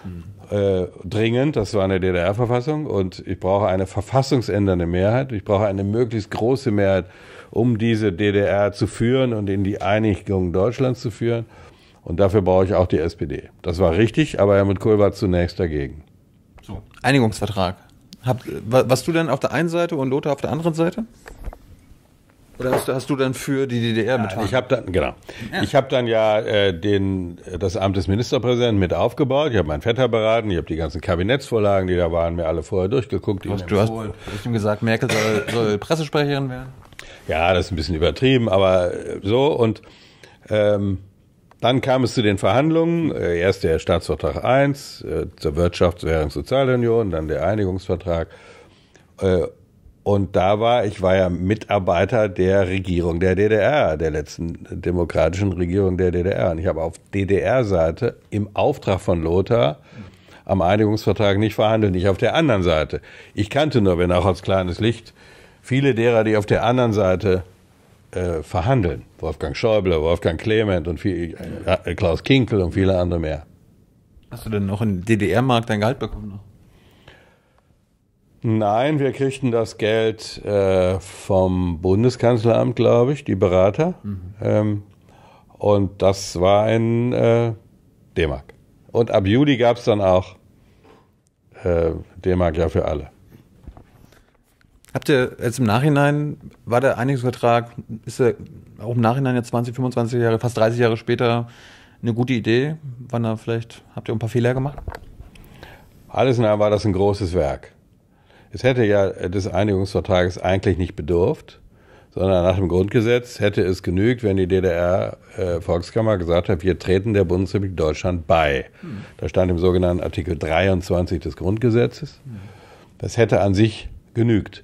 Hm äh, dringend, das war eine DDR-Verfassung, und ich brauche eine verfassungsändernde Mehrheit. Ich brauche eine möglichst große Mehrheit, um diese DDR zu führen und in die Einigung Deutschlands zu führen. Und dafür brauche ich auch die SPD. Das war richtig, aber Helmut Kohl war zunächst dagegen. So, Einigungsvertrag. Hab, warst du denn auf der einen Seite und Lothar auf der anderen Seite? Oder hast du, hast du dann für die DDR ja, Ich habe dann genau. Ja. Ich habe dann ja äh, den, das Amt des Ministerpräsidenten mit aufgebaut. Ich habe meinen Vetter beraten. Ich habe die ganzen Kabinettsvorlagen, die da waren, mir alle vorher durchgeguckt. Du du hast, hast ihm gesagt, Merkel soll, soll Pressesprecherin werden. Ja, das ist ein bisschen übertrieben, aber äh, so und ähm, dann kam es zu den Verhandlungen. Äh, erst der Staatsvertrag 1 äh, zur Wirtschafts-, Währungs- und Sozialunion, dann der Einigungsvertrag. Äh, und da war, ich war ja Mitarbeiter der Regierung der DDR, der letzten demokratischen Regierung der DDR. Und ich habe auf DDR-Seite im Auftrag von Lothar am Einigungsvertrag nicht verhandelt, nicht auf der anderen Seite. Ich kannte nur, wenn auch als kleines Licht, viele derer, die auf der anderen Seite äh, verhandeln. Wolfgang Schäuble, Wolfgang Clement und viel, äh, Klaus Kinkel und viele andere mehr. Hast du denn noch im DDR-Markt dein Gehalt bekommen? Nein, wir kriegten das Geld äh, vom Bundeskanzleramt, glaube ich, die Berater. Mhm. Ähm, und das war ein äh, D-Mark. Und ab Juli gab es dann auch äh, D-Mark ja für alle. Habt ihr jetzt im Nachhinein, war der Einigungsvertrag, ist er auch im Nachhinein jetzt 20, 25 Jahre, fast 30 Jahre später eine gute Idee? Wann da vielleicht, habt ihr ein paar Fehler gemacht? Alles in allem war das ein großes Werk. Es hätte ja des Einigungsvertrages eigentlich nicht bedurft, sondern nach dem Grundgesetz hätte es genügt, wenn die DDR-Volkskammer äh, gesagt hat, wir treten der Bundesrepublik Deutschland bei. Hm. Da stand im sogenannten Artikel 23 des Grundgesetzes. Das hätte an sich genügt.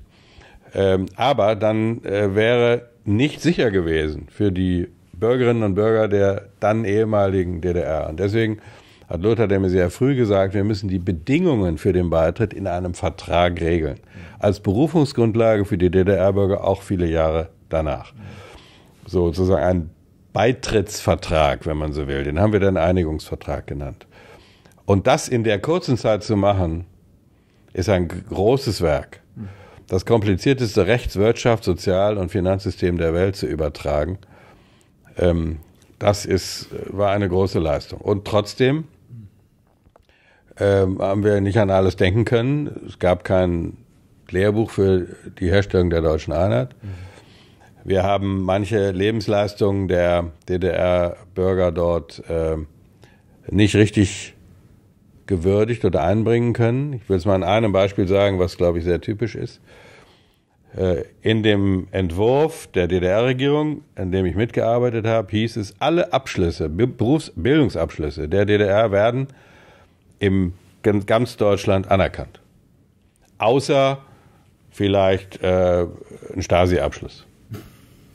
Ähm, aber dann äh, wäre nicht sicher gewesen für die Bürgerinnen und Bürger der dann ehemaligen DDR. Und deswegen hat Luther der mir sehr früh gesagt, wir müssen die Bedingungen für den Beitritt in einem Vertrag regeln. Als Berufungsgrundlage für die DDR-Bürger auch viele Jahre danach. So, sozusagen ein Beitrittsvertrag, wenn man so will. Den haben wir dann Einigungsvertrag genannt. Und das in der kurzen Zeit zu machen, ist ein großes Werk. Das komplizierteste Rechts-, Wirtschafts-, Sozial- und Finanzsystem der Welt zu übertragen, ähm, das ist, äh, war eine große Leistung. Und trotzdem ähm, haben wir nicht an alles denken können. Es gab kein Lehrbuch für die Herstellung der deutschen Einheit. Wir haben manche Lebensleistungen der DDR-Bürger dort äh, nicht richtig gewürdigt oder einbringen können. Ich will es mal an einem Beispiel sagen, was, glaube ich, sehr typisch ist. Äh, in dem Entwurf der DDR-Regierung, an dem ich mitgearbeitet habe, hieß es, alle Abschlüsse, Berufsbildungsabschlüsse der DDR werden im ganz Deutschland anerkannt. Außer vielleicht äh, ein Stasi-Abschluss.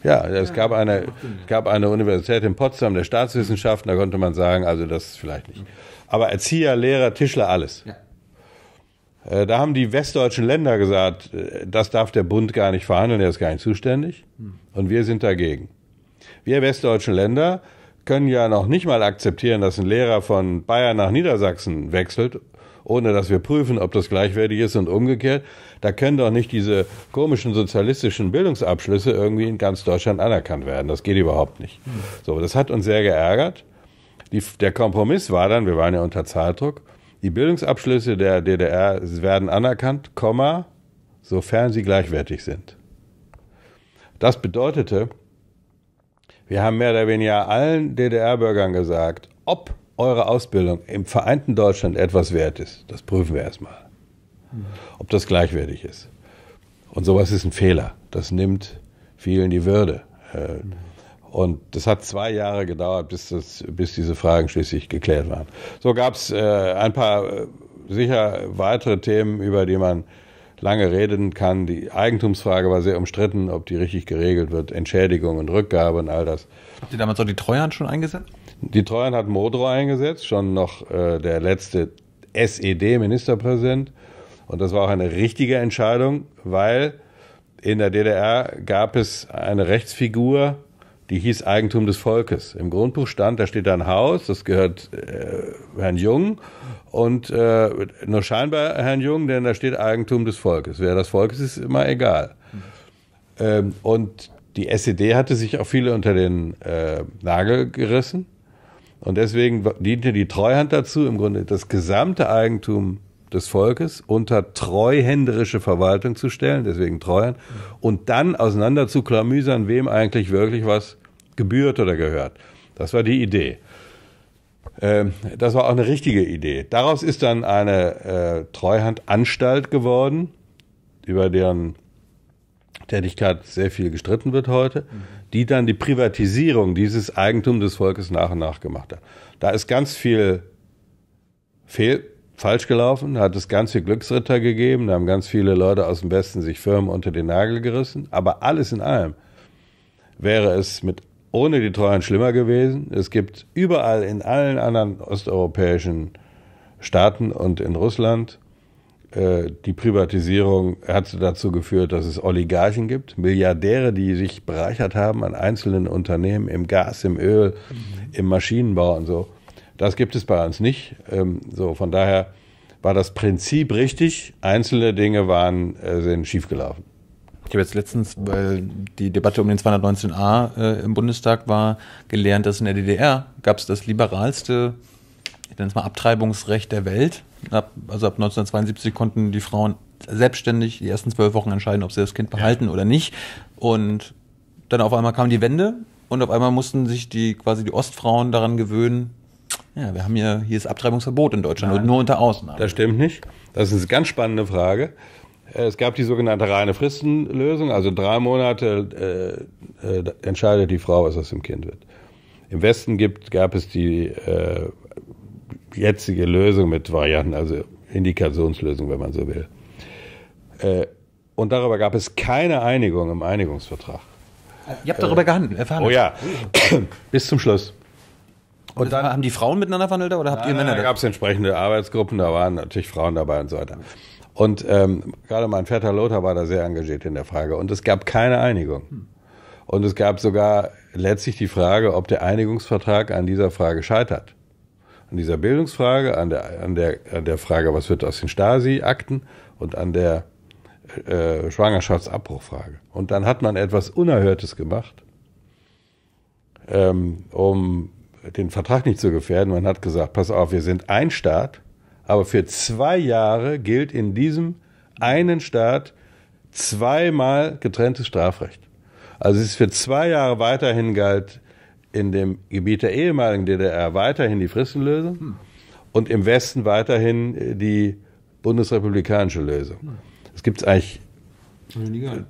Ja, es gab eine, gab eine Universität in Potsdam der Staatswissenschaften, da konnte man sagen, also das vielleicht nicht. Aber Erzieher, Lehrer, Tischler, alles. Ja. Äh, da haben die westdeutschen Länder gesagt, äh, das darf der Bund gar nicht verhandeln, der ist gar nicht zuständig. Hm. Und wir sind dagegen. Wir westdeutschen Länder können ja noch nicht mal akzeptieren, dass ein Lehrer von Bayern nach Niedersachsen wechselt, ohne dass wir prüfen, ob das gleichwertig ist und umgekehrt. Da können doch nicht diese komischen sozialistischen Bildungsabschlüsse irgendwie in ganz Deutschland anerkannt werden. Das geht überhaupt nicht. Hm. So, das hat uns sehr geärgert. Die, der Kompromiss war dann, wir waren ja unter Zahldruck, die Bildungsabschlüsse der DDR werden anerkannt, Komma, sofern sie gleichwertig sind. Das bedeutete, wir haben mehr oder weniger allen DDR-Bürgern gesagt, ob eure Ausbildung im vereinten Deutschland etwas wert ist, das prüfen wir erstmal. Ob das gleichwertig ist. Und sowas ist ein Fehler. Das nimmt vielen die Würde. Äh, und das hat zwei Jahre gedauert, bis, das, bis diese Fragen schließlich geklärt waren. So gab es äh, ein paar äh, sicher weitere Themen, über die man lange reden kann. Die Eigentumsfrage war sehr umstritten, ob die richtig geregelt wird, Entschädigung und Rückgabe und all das. Habt ihr damals auch die Treuhand schon eingesetzt? Die Treuhand hat Modro eingesetzt, schon noch äh, der letzte SED-Ministerpräsident. Und das war auch eine richtige Entscheidung, weil in der DDR gab es eine Rechtsfigur, die hieß Eigentum des Volkes. Im Grundbuch stand, da steht ein Haus, das gehört äh, Herrn Jung und äh, nur scheinbar Herrn Jung, denn da steht Eigentum des Volkes. Wer das Volk ist, ist immer egal. Ähm, und die SED hatte sich auch viele unter den äh, Nagel gerissen. Und deswegen diente die Treuhand dazu, im Grunde das gesamte Eigentum des Volkes unter treuhänderische Verwaltung zu stellen, deswegen Treuhand, und dann auseinander zu klamüsern, wem eigentlich wirklich was gebührt oder gehört. Das war die Idee. Ähm, das war auch eine richtige Idee. Daraus ist dann eine äh, Treuhandanstalt geworden, über deren Tätigkeit sehr viel gestritten wird heute, die dann die Privatisierung dieses Eigentums des Volkes nach und nach gemacht hat. Da ist ganz viel fehl, falsch gelaufen, da hat es ganz viele Glücksritter gegeben, da haben ganz viele Leute aus dem Westen sich Firmen unter den Nagel gerissen, aber alles in allem wäre es mit ohne die Trojan schlimmer gewesen. Es gibt überall in allen anderen osteuropäischen Staaten und in Russland äh, die Privatisierung hat dazu geführt, dass es Oligarchen gibt, Milliardäre, die sich bereichert haben an einzelnen Unternehmen im Gas, im Öl, mhm. im Maschinenbau und so. Das gibt es bei uns nicht. Ähm, so von daher war das Prinzip richtig. Einzelne Dinge waren äh, sind schiefgelaufen. Ich habe jetzt letztens, weil die Debatte um den 219a äh, im Bundestag war, gelernt, dass in der DDR gab es das liberalste, ich nenne es mal Abtreibungsrecht der Welt. Ab, also ab 1972 konnten die Frauen selbstständig die ersten zwölf Wochen entscheiden, ob sie das Kind behalten ja. oder nicht. Und dann auf einmal kam die Wende und auf einmal mussten sich die quasi die Ostfrauen daran gewöhnen, ja, wir haben hier, hier ist Abtreibungsverbot in Deutschland, Nein. nur unter Ausnahme. Das stimmt nicht. Das ist eine ganz spannende Frage. Es gab die sogenannte reine Fristenlösung, also drei Monate äh, äh, entscheidet die Frau, was aus dem Kind wird. Im Westen gibt, gab es die äh, jetzige Lösung mit Varianten, also Indikationslösung, wenn man so will. Äh, und darüber gab es keine Einigung im Einigungsvertrag. Ihr habt darüber gehandelt, erfahren. Oh ja, <coughs> bis zum Schluss. Und dann haben die Frauen miteinander verhandelt oder habt nein, ihr Männer? Da gab es entsprechende Arbeitsgruppen, da waren natürlich Frauen dabei und so weiter. Und ähm, gerade mein Vetter Lothar war da sehr engagiert in der Frage. Und es gab keine Einigung. Und es gab sogar letztlich die Frage, ob der Einigungsvertrag an dieser Frage scheitert. An dieser Bildungsfrage, an der, an der, an der Frage, was wird aus den Stasi-Akten und an der äh, äh Schwangerschaftsabbruchfrage. Und dann hat man etwas Unerhörtes gemacht, ähm, um den Vertrag nicht zu gefährden. Man hat gesagt, pass auf, wir sind ein Staat aber für zwei Jahre gilt in diesem einen Staat zweimal getrenntes Strafrecht. Also es ist für zwei Jahre weiterhin galt in dem Gebiet der ehemaligen DDR weiterhin die Fristenlösung hm. und im Westen weiterhin äh, die bundesrepublikanische Lösung. Das hm. gibt es eigentlich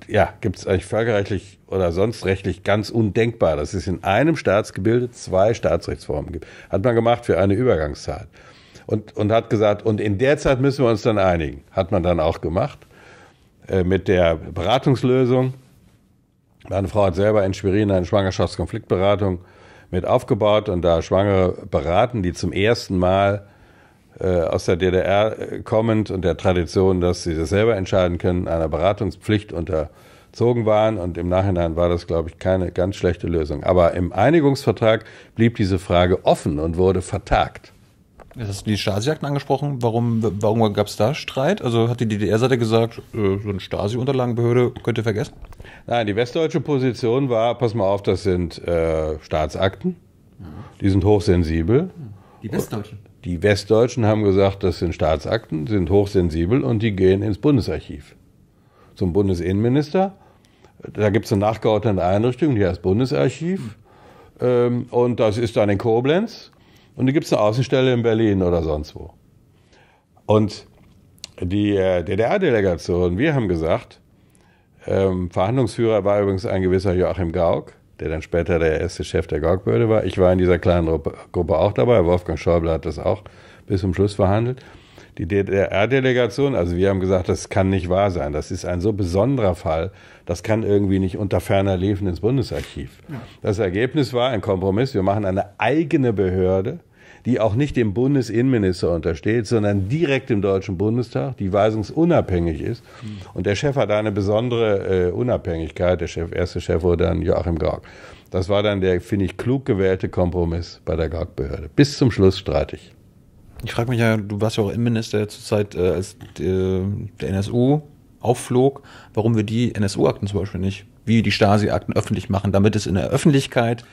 ja, eigentlich völkerrechtlich oder sonst rechtlich ganz undenkbar, dass es in einem Staatsgebilde zwei Staatsrechtsformen gibt. Hat man gemacht für eine Übergangszeit und, und hat gesagt, und in der Zeit müssen wir uns dann einigen. Hat man dann auch gemacht äh, mit der Beratungslösung. Meine Frau hat selber in Schwerin eine Schwangerschaftskonfliktberatung mit aufgebaut und da Schwangere beraten, die zum ersten Mal äh, aus der DDR äh, kommend und der Tradition, dass sie das selber entscheiden können, einer Beratungspflicht unterzogen waren. Und im Nachhinein war das, glaube ich, keine ganz schlechte Lösung. Aber im Einigungsvertrag blieb diese Frage offen und wurde vertagt. Jetzt hast du die Stasi-Akten angesprochen. Warum, warum gab es da Streit? Also hat die DDR-Seite gesagt, äh, so eine Stasi-Unterlagenbehörde könnt ihr vergessen? Nein, die westdeutsche Position war, pass mal auf, das sind äh, Staatsakten. Die sind hochsensibel. Die Westdeutschen? Die Westdeutschen haben gesagt, das sind Staatsakten, sind hochsensibel und die gehen ins Bundesarchiv. Zum Bundesinnenminister. Da gibt es eine nachgeordnete Einrichtung, die heißt Bundesarchiv. Mhm. Und das ist dann in Koblenz. Und dann gibt es eine Außenstelle in Berlin oder sonst wo. Und die äh, DDR-Delegation, wir haben gesagt, ähm, Verhandlungsführer war übrigens ein gewisser Joachim Gauck, der dann später der erste Chef der Gauck-Börde war. Ich war in dieser kleinen Gruppe auch dabei. Wolfgang Schäuble hat das auch bis zum Schluss verhandelt die DDR-Delegation, also wir haben gesagt, das kann nicht wahr sein. Das ist ein so besonderer Fall, das kann irgendwie nicht unter ferner Liefen ins Bundesarchiv. Das Ergebnis war ein Kompromiss. Wir machen eine eigene Behörde, die auch nicht dem Bundesinnenminister untersteht, sondern direkt dem Deutschen Bundestag, die weisungsunabhängig ist. Mhm. Und der Chef hat eine besondere äh, Unabhängigkeit. Der Chef, erste Chef wurde dann Joachim Gorg. Das war dann der, finde ich, klug gewählte Kompromiss bei der gorg behörde Bis zum Schluss streitig. Ich frage mich ja, du warst ja auch Innenminister zur Zeit, äh, als äh, der NSU aufflog, warum wir die NSU-Akten zum Beispiel nicht, wie die Stasi-Akten öffentlich machen, damit es in der Öffentlichkeit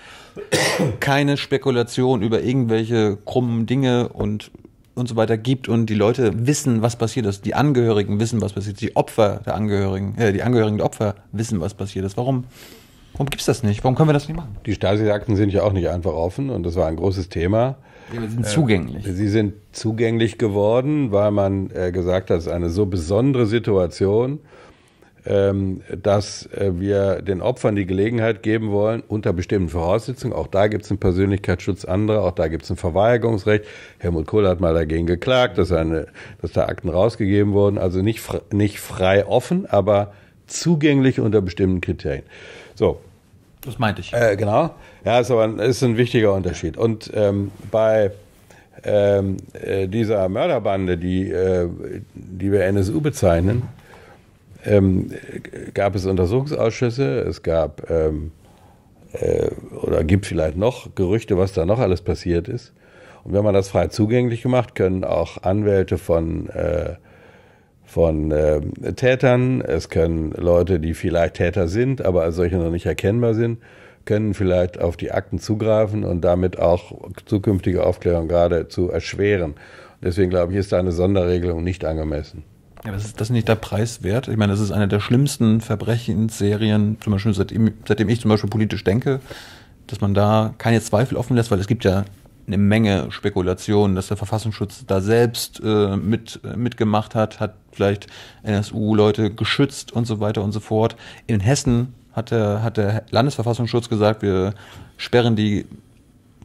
keine Spekulation über irgendwelche krummen Dinge und und so weiter gibt und die Leute wissen, was passiert ist. Die Angehörigen wissen, was passiert. ist, Die Opfer der Angehörigen, äh, die Angehörigen der Opfer wissen, was passiert ist. Warum? Warum gibt's das nicht? Warum können wir das nicht machen? Die Stasi-Akten sind ja auch nicht einfach offen und das war ein großes Thema. Sie sind zugänglich. Äh, sie sind zugänglich geworden, weil man äh, gesagt hat, es ist eine so besondere Situation, ähm, dass äh, wir den Opfern die Gelegenheit geben wollen, unter bestimmten Voraussetzungen. Auch da gibt es einen Persönlichkeitsschutz anderer, auch da gibt es ein Verweigerungsrecht. Helmut Kohl hat mal dagegen geklagt, dass, eine, dass da Akten rausgegeben wurden. Also nicht, nicht frei offen, aber zugänglich unter bestimmten Kriterien. So. Das meinte ich. Äh, genau. Ja, ist aber ein, ist ein wichtiger Unterschied. Und ähm, bei ähm, äh, dieser Mörderbande, die, äh, die wir NSU bezeichnen, ähm, gab es Untersuchungsausschüsse, es gab ähm, äh, oder gibt vielleicht noch Gerüchte, was da noch alles passiert ist. Und wenn man das frei zugänglich macht, können auch Anwälte von, äh, von äh, Tätern, es können Leute, die vielleicht Täter sind, aber als solche noch nicht erkennbar sind, können vielleicht auf die Akten zugreifen und damit auch zukünftige Aufklärung gerade zu erschweren. Deswegen glaube ich, ist da eine Sonderregelung nicht angemessen. Ja, das ist das nicht der Preis wert? Ich meine, das ist eine der schlimmsten Verbrechensserien, zum Beispiel seitdem, seitdem ich zum Beispiel politisch denke, dass man da keine Zweifel offen lässt, weil es gibt ja eine Menge Spekulationen, dass der Verfassungsschutz da selbst äh, mit, äh, mitgemacht hat, hat vielleicht NSU-Leute geschützt und so weiter und so fort. In Hessen hat der, hat der Landesverfassungsschutz gesagt, wir sperren die,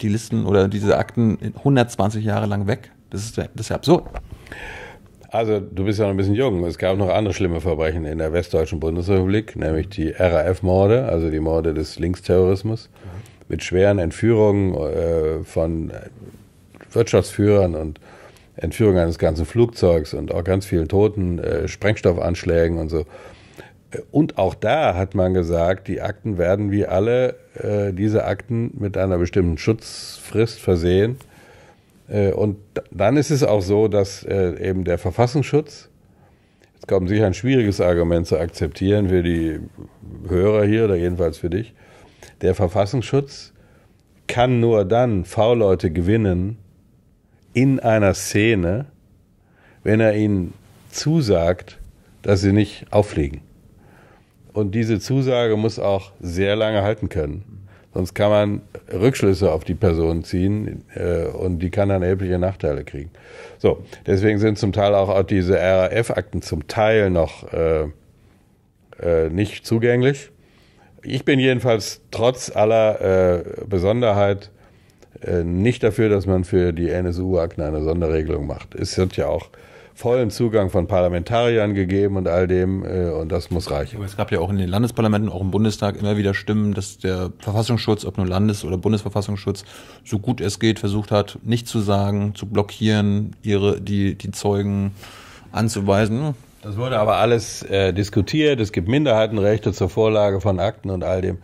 die Listen oder diese Akten 120 Jahre lang weg. Das ist, das ist ja absurd. Also, du bist ja noch ein bisschen jung. Es gab noch andere schlimme Verbrechen in der westdeutschen Bundesrepublik, nämlich die RAF-Morde, also die Morde des Linksterrorismus, mit schweren Entführungen äh, von Wirtschaftsführern und Entführung eines ganzen Flugzeugs und auch ganz vielen Toten, äh, Sprengstoffanschlägen und so. Und auch da hat man gesagt, die Akten werden wie alle äh, diese Akten mit einer bestimmten Schutzfrist versehen. Äh, und dann ist es auch so, dass äh, eben der Verfassungsschutz, jetzt kommt sicher ein schwieriges Argument zu akzeptieren für die Hörer hier oder jedenfalls für dich, der Verfassungsschutz kann nur dann V-Leute gewinnen in einer Szene, wenn er ihnen zusagt, dass sie nicht auffliegen. Und diese Zusage muss auch sehr lange halten können. Sonst kann man Rückschlüsse auf die Person ziehen äh, und die kann dann erhebliche Nachteile kriegen. So, deswegen sind zum Teil auch, auch diese RAF-Akten zum Teil noch äh, äh, nicht zugänglich. Ich bin jedenfalls trotz aller äh, Besonderheit äh, nicht dafür, dass man für die NSU-Akten eine Sonderregelung macht. Es sind ja auch vollen Zugang von Parlamentariern gegeben und all dem äh, und das muss reichen. Aber es gab ja auch in den Landesparlamenten, auch im Bundestag immer wieder Stimmen, dass der Verfassungsschutz, ob nur Landes- oder Bundesverfassungsschutz, so gut es geht versucht hat, nicht zu sagen, zu blockieren, ihre die die Zeugen anzuweisen. Das wurde aber alles äh, diskutiert. Es gibt Minderheitenrechte zur Vorlage von Akten und all dem.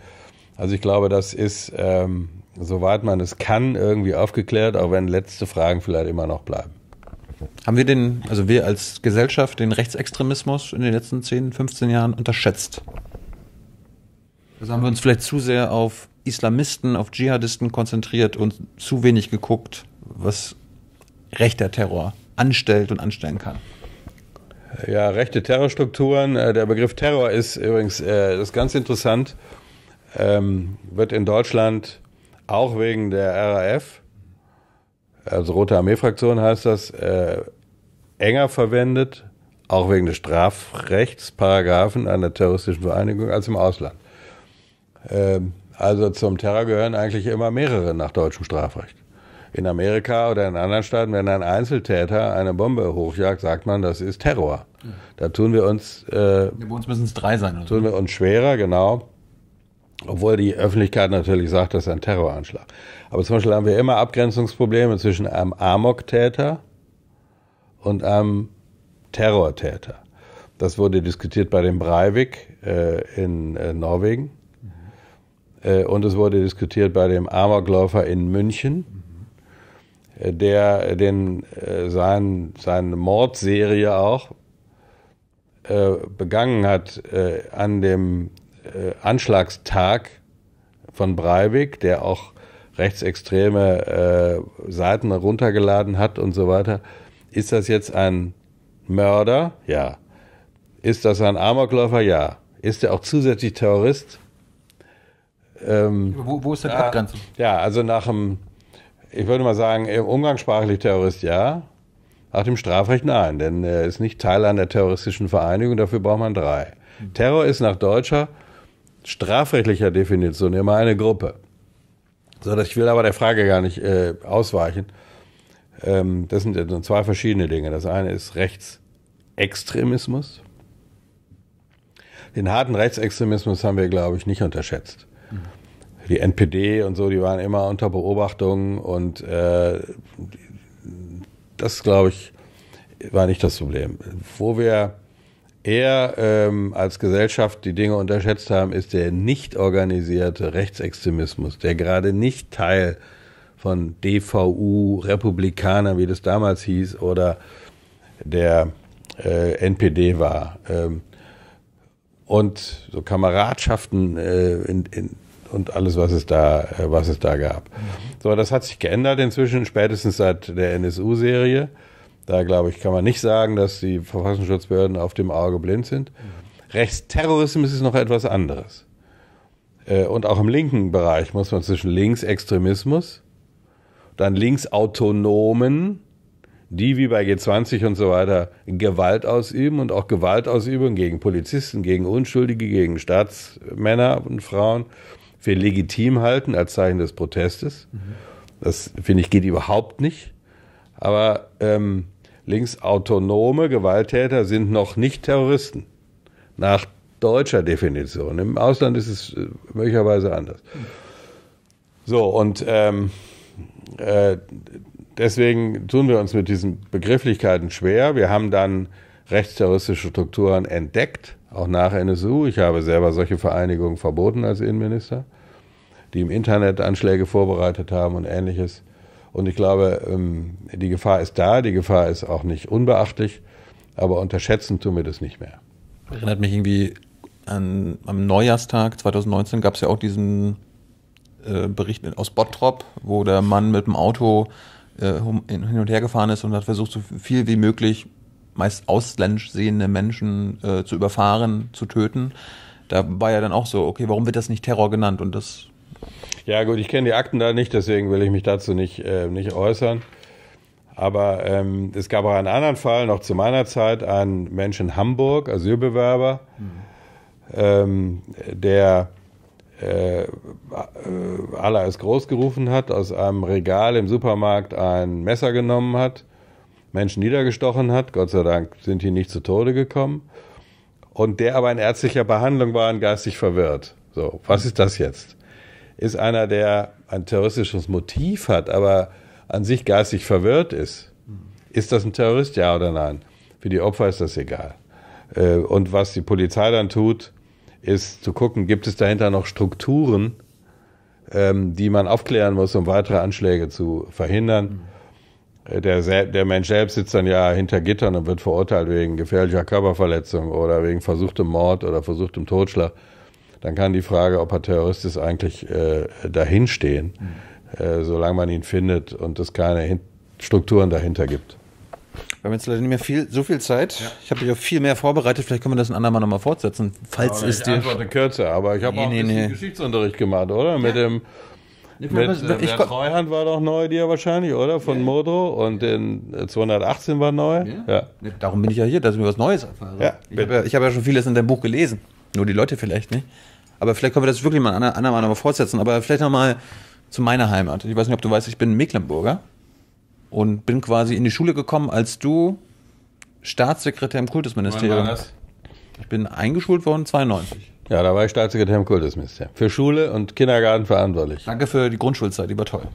Also ich glaube, das ist ähm, soweit man es kann irgendwie aufgeklärt, auch wenn letzte Fragen vielleicht immer noch bleiben. Haben wir den, also wir als Gesellschaft, den Rechtsextremismus in den letzten 10, 15 Jahren unterschätzt? Also haben wir uns vielleicht zu sehr auf Islamisten, auf Dschihadisten konzentriert und zu wenig geguckt, was rechter Terror anstellt und anstellen kann. Ja, rechte Terrorstrukturen. Äh, der Begriff Terror ist übrigens äh, ist ganz interessant. Ähm, wird in Deutschland auch wegen der RAF also Rote Armee-Fraktion heißt das, äh, enger verwendet, auch wegen des Strafrechtsparagraphen einer terroristischen Vereinigung, als im Ausland. Ähm, also zum Terror gehören eigentlich immer mehrere nach deutschem Strafrecht. In Amerika oder in anderen Staaten, wenn ein Einzeltäter eine Bombe hochjagt, sagt man, das ist Terror. Mhm. Da tun wir uns. Äh, Bei uns müssen es drei sein. Oder? Tun wir uns schwerer, genau. Obwohl die Öffentlichkeit natürlich sagt, das ist ein Terroranschlag. Aber zum Beispiel haben wir immer Abgrenzungsprobleme zwischen einem Amok-Täter und einem Terrortäter. Das wurde diskutiert bei dem Breivik äh, in äh, Norwegen. Mhm. Äh, und es wurde diskutiert bei dem Amokläufer in München, mhm. der den, sein, seine Mordserie auch begangen hat an dem äh, Anschlagstag von Breivik, der auch rechtsextreme äh, Seiten runtergeladen hat und so weiter. Ist das jetzt ein Mörder? Ja. Ist das ein Amokläufer? Ja. Ist er auch zusätzlich Terrorist? Ähm, wo, wo, ist denn ja, Abgrenzung? Ja, also nach dem, ich würde mal sagen, umgangssprachlich Terrorist ja, nach dem Strafrecht nein, denn er ist nicht Teil einer terroristischen Vereinigung, dafür braucht man drei. Hm. Terror ist nach deutscher strafrechtlicher Definition immer eine Gruppe. So, ich will aber der Frage gar nicht äh, ausweichen. Ähm, das sind also zwei verschiedene Dinge. Das eine ist Rechtsextremismus. Den harten Rechtsextremismus haben wir, glaube ich, nicht unterschätzt. Die NPD und so, die waren immer unter Beobachtung und äh, das, glaube ich, war nicht das Problem. Wo wir eher ähm, als Gesellschaft die Dinge unterschätzt haben, ist der nicht organisierte Rechtsextremismus, der gerade nicht Teil von DVU, Republikanern, wie das damals hieß, oder der äh, NPD war. Ähm, und so Kameradschaften äh, in, in, und alles, was es da, äh, was es da gab. So, das hat sich geändert inzwischen, spätestens seit der NSU-Serie. Da glaube ich, kann man nicht sagen, dass die Verfassungsschutzbehörden auf dem Auge blind sind. Rechtsterrorismus ist noch etwas anderes. Äh, und auch im linken Bereich muss man zwischen Linksextremismus, dann Linksautonomen, die wie bei G20 und so weiter Gewalt ausüben und auch Gewaltausübung gegen Polizisten, gegen Unschuldige, gegen Staatsmänner und Frauen für legitim halten als Zeichen des Protestes. Mhm. Das finde ich geht überhaupt nicht. Aber ähm, linksautonome Gewalttäter sind noch nicht Terroristen. Nach deutscher Definition. Im Ausland ist es äh, möglicherweise anders. So, und ähm, äh, deswegen tun wir uns mit diesen Begrifflichkeiten schwer. Wir haben dann rechtsterroristische Strukturen entdeckt, auch nach NSU. Ich habe selber solche Vereinigungen verboten als Innenminister, die im Internet Anschläge vorbereitet haben und ähnliches. Und ich glaube, ähm, die Gefahr ist da, die Gefahr ist auch nicht unbeachtlich, aber unterschätzen tun wir das nicht mehr. Erinnert mich irgendwie an, am Neujahrstag 2019 gab es ja auch diesen äh, Bericht aus Bottrop, wo der Mann mit dem Auto äh, hin und her gefahren ist und hat versucht, so viel wie möglich meist ausländisch sehende Menschen äh, zu überfahren, zu töten. Da war ja dann auch so, okay, warum wird das nicht Terror genannt? Und das ja, gut, ich kenne die Akten da nicht, deswegen will ich mich dazu nicht, äh, nicht äußern. Aber ähm, es gab auch einen anderen Fall, noch zu meiner Zeit, einen Menschen in Hamburg, Asylbewerber, mhm. ähm, der äh, Allah ist groß gerufen hat, aus einem Regal im Supermarkt ein Messer genommen hat, Menschen niedergestochen hat. Gott sei Dank sind die nicht zu Tode gekommen. Und der aber in ärztlicher Behandlung war und geistig verwirrt. So, was ist das jetzt? ist einer, der ein terroristisches Motiv hat, aber an sich geistig verwirrt ist. Ist das ein Terrorist, ja oder nein? Für die Opfer ist das egal. Äh, und was die Polizei dann tut, ist zu gucken, gibt es dahinter noch Strukturen, ähm, die man aufklären muss, um weitere Anschläge zu verhindern. Äh, der, der, Mensch selbst sitzt dann ja hinter Gittern und wird verurteilt wegen gefährlicher Körperverletzung oder wegen versuchtem Mord oder versuchtem Totschlag dann kann die Frage, ob er Terrorist ist, eigentlich äh, dahinstehen, mhm. äh, solange man ihn findet und es keine Hin Strukturen dahinter gibt. Wir haben jetzt leider nicht mehr viel, so viel Zeit. Ja. Ich habe mich auf viel mehr vorbereitet. Vielleicht können wir das ein andermal nochmal fortsetzen. Falls aber es ich kürzer, aber ich habe nee, auch nee, nee. Geschichtsunterricht gemacht, oder? Ja. Mit dem. Mit, äh, der Treuhand war doch neu, dir wahrscheinlich, oder? Von ja. Modo. Und den äh, 218 war neu. Ja. Darum bin ich ja hier, dass ich mir was Neues erfahre. ich habe ja, hab schon vieles in deinem Buch gelesen. Nur die Leute vielleicht nicht. Aber vielleicht können wir das wirklich mal ander, andermal nochmal fortsetzen. Aber vielleicht nochmal zu meiner Heimat. Ich weiß nicht, ob du weißt, ich bin Mecklenburger und bin quasi in die Schule gekommen, als du Staatssekretär im Kultusministerium warst. Ich bin eingeschult worden, 92. Ja, da war ich Staatssekretär im Kultusministerium. Für Schule und Kindergarten verantwortlich. Danke für die Grundschulzeit, die war toll.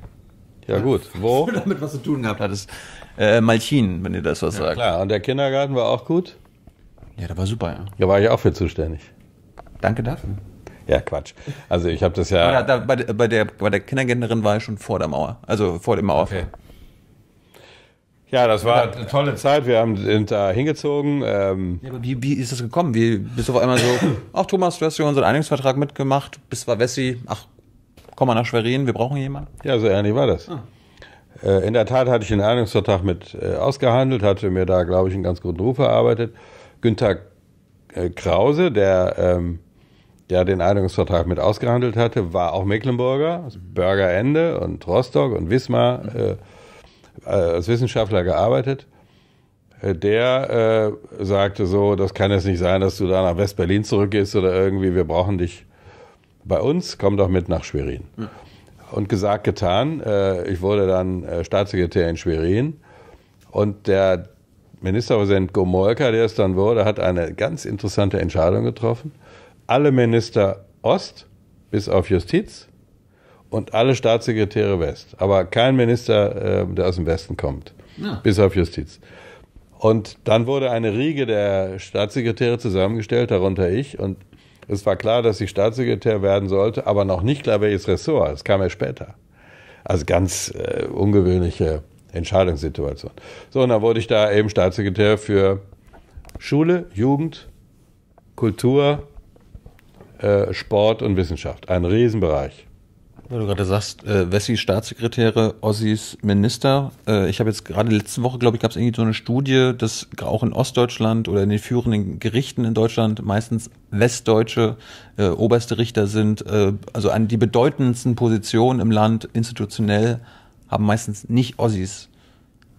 Ja, gut. <laughs> Wo? damit was zu tun gehabt hattest. Äh, Malchin, wenn ihr das was ja, sagt. Klar, und der Kindergarten war auch gut? Ja, der war super, ja. Da war ich auch für zuständig. Danke dafür. Ja, Quatsch. Also ich habe das ja. Da, da, bei, bei, der, bei der Kindergärtnerin war ich schon vor der Mauer, also vor dem Mauer. Okay. Ja, das war eine tolle Zeit. Wir haben sind da hingezogen. Ähm ja, aber wie, wie ist das gekommen? Wie bist du auf einmal so, <clears throat> ach Thomas, du hast hier unseren Einigungsvertrag mitgemacht, bist war Wessi, ach, komm mal nach Schwerin, wir brauchen jemanden. Ja, so ehrlich war das. Ah. Äh, in der Tat hatte ich den Einigungsvertrag mit äh, ausgehandelt, hatte mir da, glaube ich, einen ganz guten Ruf erarbeitet. Günther äh, Krause, der ähm, der den Einigungsvertrag mit ausgehandelt hatte, war auch Mecklenburger, also Bürgerende und Rostock und Wismar äh, äh als Wissenschaftler gearbeitet. Äh, der äh, sagte so, das kann es nicht sein, dass du da nach West-Berlin zurückgehst oder irgendwie, wir brauchen dich bei uns, komm doch mit nach Schwerin. Und gesagt, getan, äh, ich wurde dann äh, Staatssekretär in Schwerin und der Ministerpräsident Gomolka, der es dann wurde, hat eine ganz interessante Entscheidung getroffen alle Minister Ost, bis auf Justiz, und alle Staatssekretäre West. Aber kein Minister, äh, der aus dem Westen kommt, ja. bis auf Justiz. Und dann wurde eine Riege der Staatssekretäre zusammengestellt, darunter ich. Und es war klar, dass ich Staatssekretär werden sollte, aber noch nicht klar, welches Ressort. Das kam ja später. Also ganz äh, ungewöhnliche Entscheidungssituation. So, und dann wurde ich da eben Staatssekretär für Schule, Jugend, Kultur, äh, Sport und Wissenschaft. Ein Riesenbereich. Weil du gerade sagst, äh, Wessis Staatssekretäre, Ossis Minister. Äh, ich habe jetzt gerade letzte Woche, glaube ich, gab es irgendwie so eine Studie, dass auch in Ostdeutschland oder in den führenden Gerichten in Deutschland meistens westdeutsche äh, oberste Richter sind. Äh, also an die bedeutendsten Positionen im Land institutionell haben meistens nicht Ossis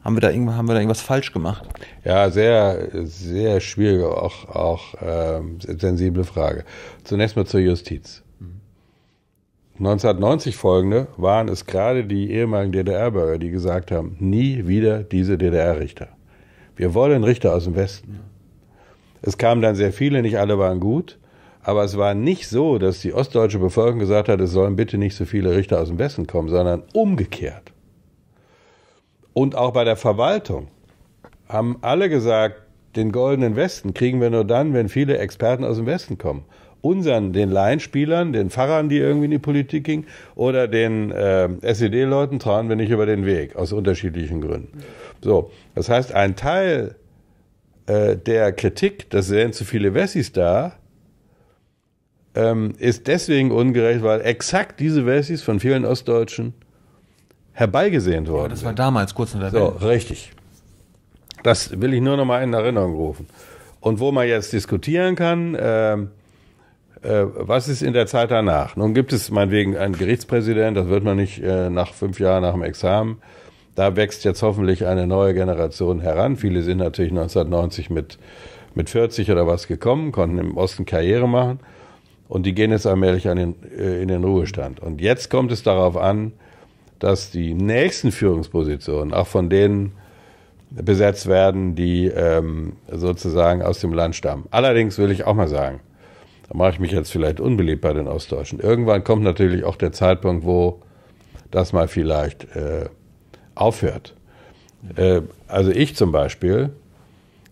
haben wir da, irgend, haben wir da irgendwas falsch gemacht? Ja, sehr, sehr schwierige, auch, auch ähm, sensible Frage. Zunächst mal zur Justiz. 1990 folgende waren es gerade die ehemaligen DDR-Bürger, die gesagt haben, nie wieder diese DDR-Richter. Wir wollen Richter aus dem Westen. Es kamen dann sehr viele, nicht alle waren gut, aber es war nicht so, dass die ostdeutsche Bevölkerung gesagt hat, es sollen bitte nicht so viele Richter aus dem Westen kommen, sondern umgekehrt und auch bei der Verwaltung haben alle gesagt, den goldenen Westen kriegen wir nur dann, wenn viele Experten aus dem Westen kommen. Unseren, den Laienspielern, den Pfarrern, die irgendwie in die Politik gingen, oder den äh, SED-Leuten trauen wir nicht über den Weg, aus unterschiedlichen Gründen. So, das heißt, ein Teil äh, der Kritik, dass wären zu viele Wessis da, ähm, ist deswegen ungerecht, weil exakt diese Wessis von vielen Ostdeutschen herbeigesehnt worden. Ja, das war damals kurz in der So, richtig. Das will ich nur noch mal in Erinnerung rufen. Und wo man jetzt diskutieren kann, äh, äh, was ist in der Zeit danach? Nun gibt es meinetwegen einen Gerichtspräsident, das wird man nicht äh, nach fünf Jahren nach dem Examen. Da wächst jetzt hoffentlich eine neue Generation heran. Viele sind natürlich 1990 mit, mit 40 oder was gekommen, konnten im Osten Karriere machen. Und die gehen jetzt allmählich an den, äh, in den Ruhestand. Und jetzt kommt es darauf an, dass die nächsten Führungspositionen auch von denen besetzt werden, die ähm, sozusagen aus dem Land stammen. Allerdings will ich auch mal sagen, da mache ich mich jetzt vielleicht unbeliebt bei den Ostdeutschen. Irgendwann kommt natürlich auch der Zeitpunkt, wo das mal vielleicht äh, aufhört. Äh, also ich zum Beispiel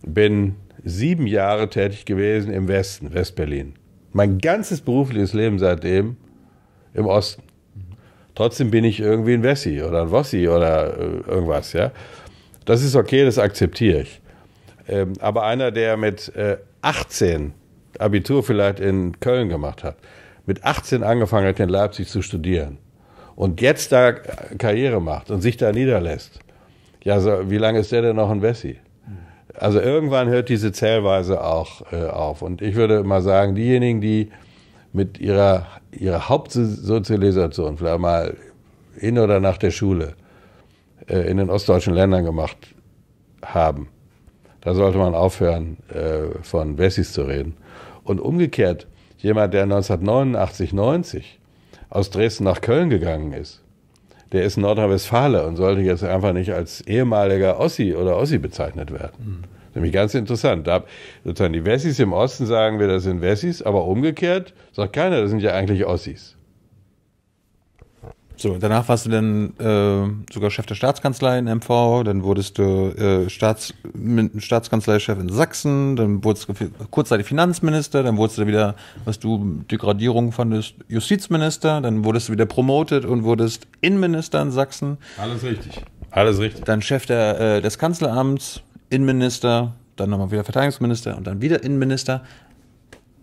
bin sieben Jahre tätig gewesen im Westen, Westberlin. Mein ganzes berufliches Leben seitdem im Osten. Trotzdem bin ich irgendwie ein Wessi oder ein Wossi oder äh, irgendwas, ja. Das ist okay, das akzeptiere ich. Ähm, aber einer, der mit äh, 18 Abitur vielleicht in Köln gemacht hat, mit 18 angefangen hat, in Leipzig zu studieren und jetzt da äh, Karriere macht und sich da niederlässt, ja, so, wie lange ist der denn noch ein Wessi? Also irgendwann hört diese Zählweise auch äh, auf. Und ich würde mal sagen, diejenigen, die mit ihrer, ihrer Hauptsozialisation, vielleicht mal in oder nach der Schule, äh, in den ostdeutschen Ländern gemacht haben. Da sollte man aufhören, äh, von Wessis zu reden. Und umgekehrt, jemand, der 1989, 90 aus Dresden nach Köln gegangen ist, der ist Nordrhein-Westfale und sollte jetzt einfach nicht als ehemaliger Ossi oder Ossi bezeichnet werden. Mhm. Nämlich ganz interessant. Da, sozusagen die Wessis im Osten sagen wir, das sind Wessis, aber umgekehrt sagt keiner, das sind ja eigentlich Ossis. So, danach warst du dann äh, sogar Chef der Staatskanzlei in MV, dann wurdest du äh, Staats, Staatskanzleichef in Sachsen, dann wurdest du kurzzeitig Finanzminister, dann wurdest du wieder, was du Degradierung fandest, Justizminister, dann wurdest du wieder promotet und wurdest Innenminister in Sachsen. Alles richtig. Alles richtig. Dann Chef der, äh, des Kanzleramts. Innenminister, dann nochmal wieder Verteidigungsminister und dann wieder Innenminister.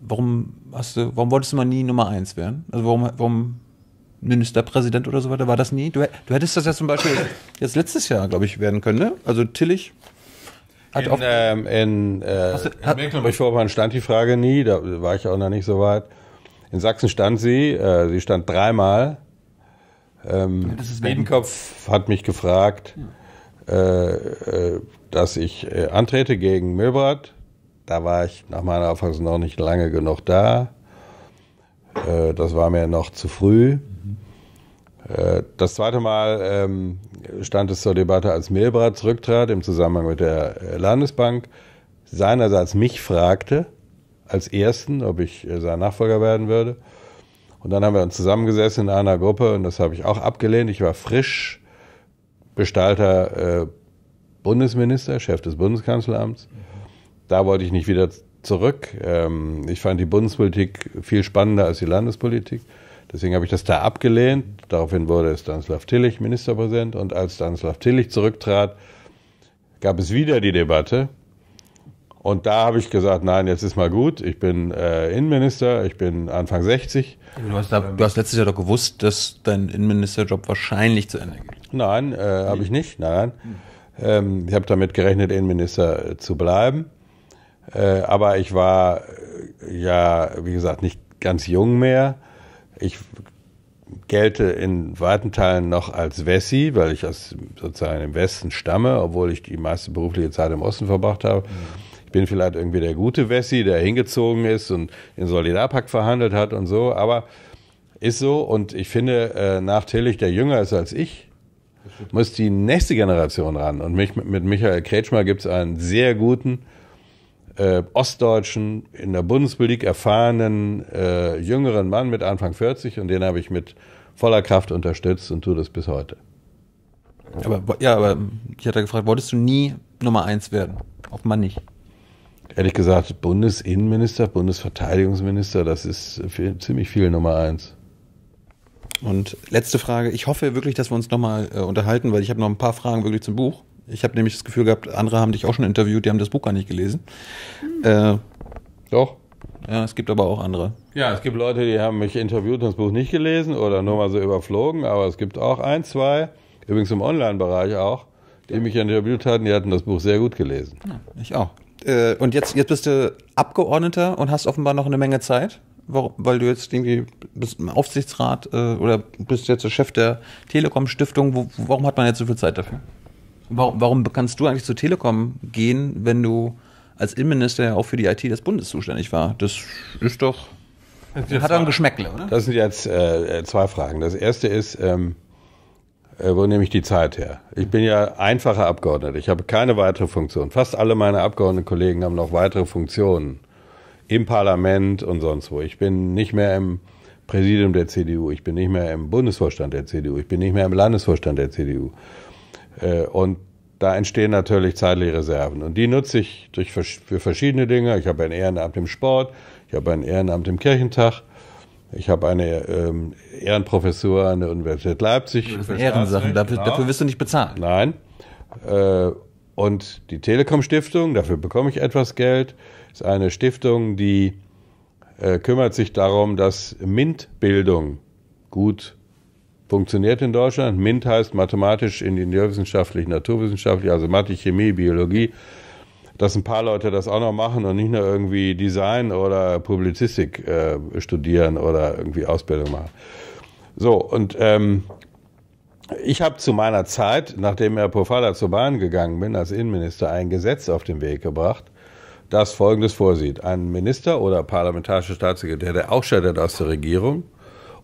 Warum hast du, warum wolltest du mal nie Nummer eins werden? Also warum, warum Ministerpräsident oder so weiter? War das nie? Du, du hättest das ja zum Beispiel jetzt letztes Jahr, glaube ich, werden können, ne? Also Tillich hat in, auch. Ähm, in, äh, hast du, in Mecklenburg-Vorpommern stand die Frage nie, da war ich auch noch nicht so weit. In Sachsen stand sie, äh, sie stand dreimal. Ähm, Bedenkopf hat mich gefragt. Ja. Äh, äh dass ich äh, antrete gegen Milbert. Da war ich nach meiner Auffassung noch nicht lange genug da. Äh, das war mir noch zu früh. Mhm. Äh, das zweite Mal ähm, stand es zur Debatte, als Milbert zurücktrat im Zusammenhang mit der äh, Landesbank. Seinerseits mich fragte als Ersten, ob ich äh, sein Nachfolger werden würde. Und dann haben wir uns zusammengesessen in einer Gruppe und das habe ich auch abgelehnt. Ich war frisch Gestalter äh, Bundesminister, Chef des Bundeskanzleramts. Da wollte ich nicht wieder zurück. Ähm, ich fand die Bundespolitik viel spannender als die Landespolitik. Deswegen habe ich das da abgelehnt. Daraufhin wurde es Stanislav Tillich Ministerpräsident. Und als Stanislav Tillich zurücktrat, gab es wieder die Debatte. Und da habe ich gesagt, nein, jetzt ist mal gut. Ich bin äh, Innenminister, ich bin Anfang 60. Du hast, da, du hast, letztes Jahr doch gewusst, dass dein Innenministerjob wahrscheinlich zu Ende geht. Nein, äh, habe ich nicht. Nein. nein. Hm. Ähm, ich habe damit gerechnet, Innenminister äh, zu bleiben. Äh, aber ich war äh, ja, wie gesagt, nicht ganz jung mehr. Ich gelte in weiten Teilen noch als Wessi, weil ich aus, sozusagen im Westen stamme, obwohl ich die meiste berufliche Zeit im Osten verbracht habe. Mhm. Ich bin vielleicht irgendwie der gute Wessi, der hingezogen ist und den Solidarpakt verhandelt hat und so, aber ist so und ich finde, äh, nach Tillich, der jünger ist als ich, muss die nächste Generation ran. Und mich, mit Michael Kretschmer gibt es einen sehr guten, äh, ostdeutschen, in der Bundespolitik erfahrenen, äh, jüngeren Mann mit Anfang 40 und den habe ich mit voller Kraft unterstützt und tue das bis heute. Aber, ja, aber ich hatte gefragt, wolltest du nie Nummer eins werden? Ob man nicht? Ehrlich gesagt, Bundesinnenminister, Bundesverteidigungsminister, das ist ziemlich viel Nummer eins. Und letzte Frage. Ich hoffe wirklich, dass wir uns nochmal äh, unterhalten, weil ich habe noch ein paar Fragen wirklich zum Buch. Ich habe nämlich das Gefühl gehabt, andere haben dich auch schon interviewt, die haben das Buch gar nicht gelesen. Hm. Äh, Doch. Ja, es gibt aber auch andere. Ja, es gibt Leute, die haben mich interviewt und das Buch nicht gelesen oder nur mal so überflogen, aber es gibt auch ein, zwei, übrigens im Online-Bereich auch, die mich interviewt hatten, die hatten das Buch sehr gut gelesen. Ja, ich auch. Äh, und jetzt, jetzt bist du Abgeordneter und hast offenbar noch eine Menge Zeit weil du jetzt irgendwie bist im Aufsichtsrat äh, oder bist jetzt der Chef der Telekom-Stiftung, warum hat man jetzt so viel Zeit dafür? Warum, warum kannst du eigentlich zur Telekom gehen, wenn du als Innenminister ja auch für die IT des Bundes zuständig war? Das ist doch. Das sind hat doch ein Geschmäckle, oder? Das sind jetzt äh, äh, zwei Fragen. Das erste ist, ähm, äh, wo nehme ich die Zeit her? Ich bin ja einfacher Abgeordneter. Ich habe keine weitere Funktion. Fast alle meine Abgeordnetenkollegen haben noch weitere Funktionen im Parlament und sonst wo. Ich bin nicht mehr im Präsidium der CDU, ich bin nicht mehr im Bundesvorstand der CDU, ich bin nicht mehr im Landesvorstand der CDU. Äh, und da entstehen natürlich zeitliche Reserven. Und die nutze ich durch, für verschiedene Dinge. Ich habe ein Ehrenamt im Sport, ich habe ein Ehrenamt im Kirchentag, ich habe eine ähm, Ehrenprofessur an der Universität Leipzig. Das sind Ehrensachen, dafür, genau. dafür wirst du nicht bezahlt. Nein. Äh, und die Telekom-Stiftung, dafür bekomme ich etwas Geld ist eine Stiftung, die äh, kümmert sich darum, dass MINT-Bildung gut funktioniert in Deutschland. MINT heißt mathematisch, ingenieurwissenschaftlich, naturwissenschaftlich, also Mathe, Chemie, Biologie. Dass ein paar Leute das auch noch machen und nicht nur irgendwie Design oder Publizistik äh, studieren oder irgendwie Ausbildung machen. So, und ähm, ich habe zu meiner Zeit, nachdem Herr Pofalla zur Bahn gegangen bin, als Innenminister ein Gesetz auf den Weg gebracht, das Folgendes vorsieht. Ein Minister oder parlamentarischer Staatssekretär, der ausscheidet aus der Regierung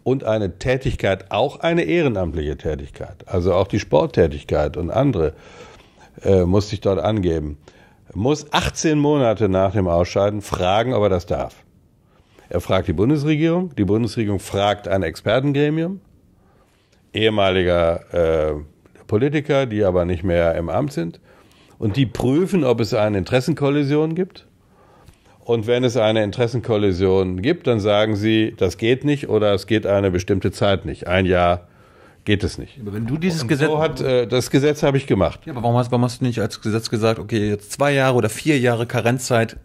und eine Tätigkeit, auch eine ehrenamtliche Tätigkeit, also auch die Sporttätigkeit und andere, äh, muss sich dort angeben, muss 18 Monate nach dem Ausscheiden fragen, ob er das darf. Er fragt die Bundesregierung, die Bundesregierung fragt ein Expertengremium, ehemaliger äh, Politiker, die aber nicht mehr im Amt sind und die prüfen, ob es eine Interessenkollision gibt. Und wenn es eine Interessenkollision gibt, dann sagen sie, das geht nicht oder es geht eine bestimmte Zeit nicht. Ein Jahr geht es nicht. Aber wenn du dieses so Gesetz. So hat, äh, das Gesetz habe ich gemacht. Ja, aber warum hast, warum hast du nicht als Gesetz gesagt, okay, jetzt zwei Jahre oder vier Jahre Karenzzeit,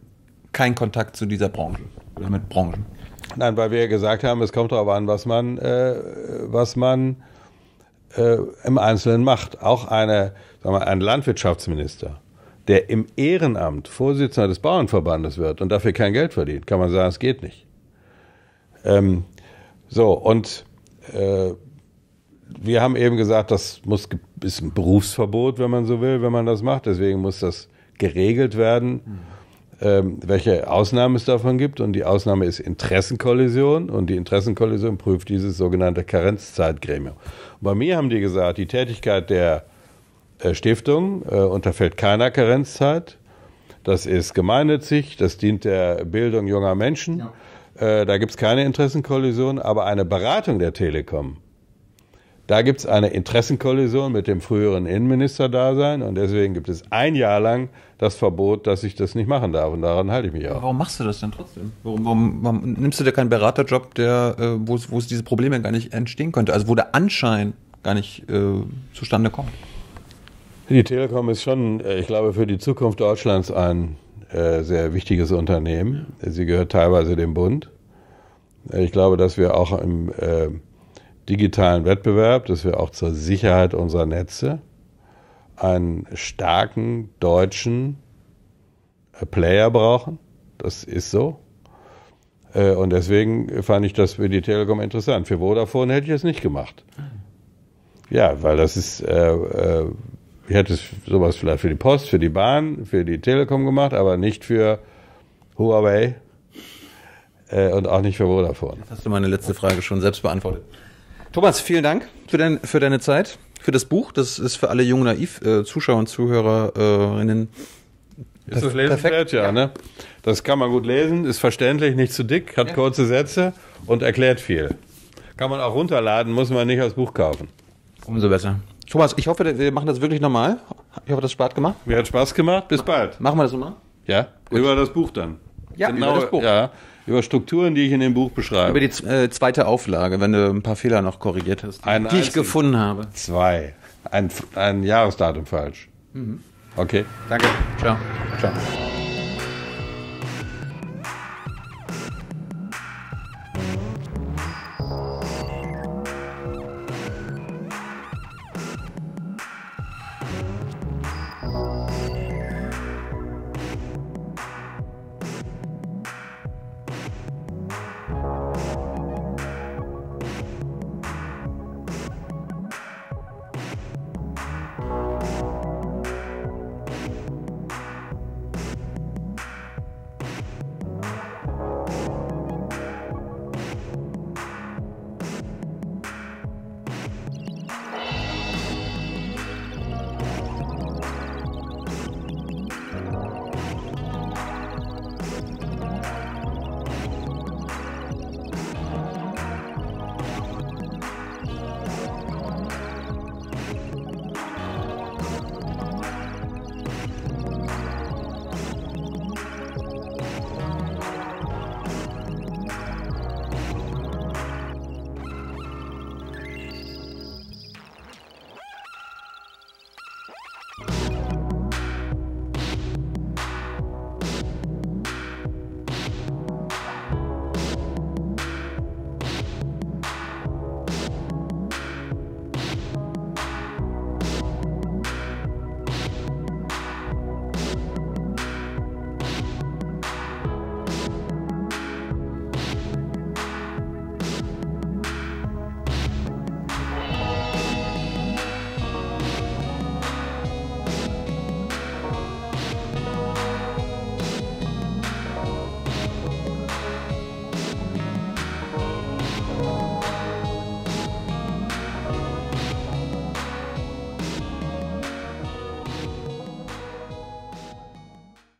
kein Kontakt zu dieser Branche oder mit Branchen? Nein, weil wir ja gesagt haben, es kommt darauf an, was man, äh, was man äh, im Einzelnen macht. Auch eine, sagen wir, ein Landwirtschaftsminister, der im Ehrenamt Vorsitzender des Bauernverbandes wird und dafür kein Geld verdient, kann man sagen, es geht nicht. Ähm, so, und äh, wir haben eben gesagt, das muss, ist ein Berufsverbot, wenn man so will, wenn man das macht. Deswegen muss das geregelt werden. Mhm. Ähm, welche Ausnahmen es davon gibt. Und die Ausnahme ist Interessenkollision. Und die Interessenkollision prüft dieses sogenannte Karenzzeitgremium. Und bei mir haben die gesagt, die Tätigkeit der äh, Stiftung äh, unterfällt keiner Karenzzeit. Das ist gemeinnützig, das dient der Bildung junger Menschen. Ja. Äh, da gibt es keine Interessenkollision, aber eine Beratung der Telekom da gibt es eine Interessenkollision mit dem früheren Innenminister-Dasein und deswegen gibt es ein Jahr lang das Verbot, dass ich das nicht machen darf und daran halte ich mich auch. Warum machst du das denn trotzdem? Warum, warum, warum nimmst du dir keinen Beraterjob, der, äh, wo es diese Probleme gar nicht entstehen könnte, also wo der Anschein gar nicht äh, zustande kommt? Die Telekom ist schon, äh, ich glaube, für die Zukunft Deutschlands ein äh, sehr wichtiges Unternehmen. Sie gehört teilweise dem Bund. Äh, ich glaube, dass wir auch im äh, digitalen Wettbewerb, dass wir auch zur Sicherheit unserer Netze einen starken deutschen äh, Player brauchen. Das ist so. Äh, und deswegen fand ich das für die Telekom interessant. Für Vodafone hätte ich es nicht gemacht. Ja, weil das ist, äh, äh ich hätte sowas vielleicht für die Post, für die Bahn, für die Telekom gemacht, aber nicht für Huawei äh, und auch nicht für Vodafone. Das hast du meine letzte Frage schon selbst beantwortet. Thomas, vielen Dank für, dein, für deine Zeit, für das Buch. Das ist für alle jungen Naiv-Zuschauer äh, und Zuhörerinnen. ist das lesen ja, ja, Ne? Das kann man gut lesen, ist verständlich, nicht zu dick, hat ja. kurze Sätze und erklärt viel. Kann man auch runterladen, muss man nicht als Buch kaufen. Umso besser. Thomas, ich hoffe, wir machen das wirklich nochmal. Ich hoffe, das hat Spaß gemacht. Mir hat Spaß gemacht. Bis bald. Machen wir das nochmal? Ja, Gut. über das Buch dann. Ja, genau, über das Buch. Ja, über Strukturen, die ich in dem Buch beschreibe. Über die äh, zweite Auflage, wenn du ein paar Fehler noch korrigiert hast, ein die ich gefunden habe. Zwei. Ein, ein Jahresdatum falsch. Mhm. Okay. Danke. Ciao. Ciao.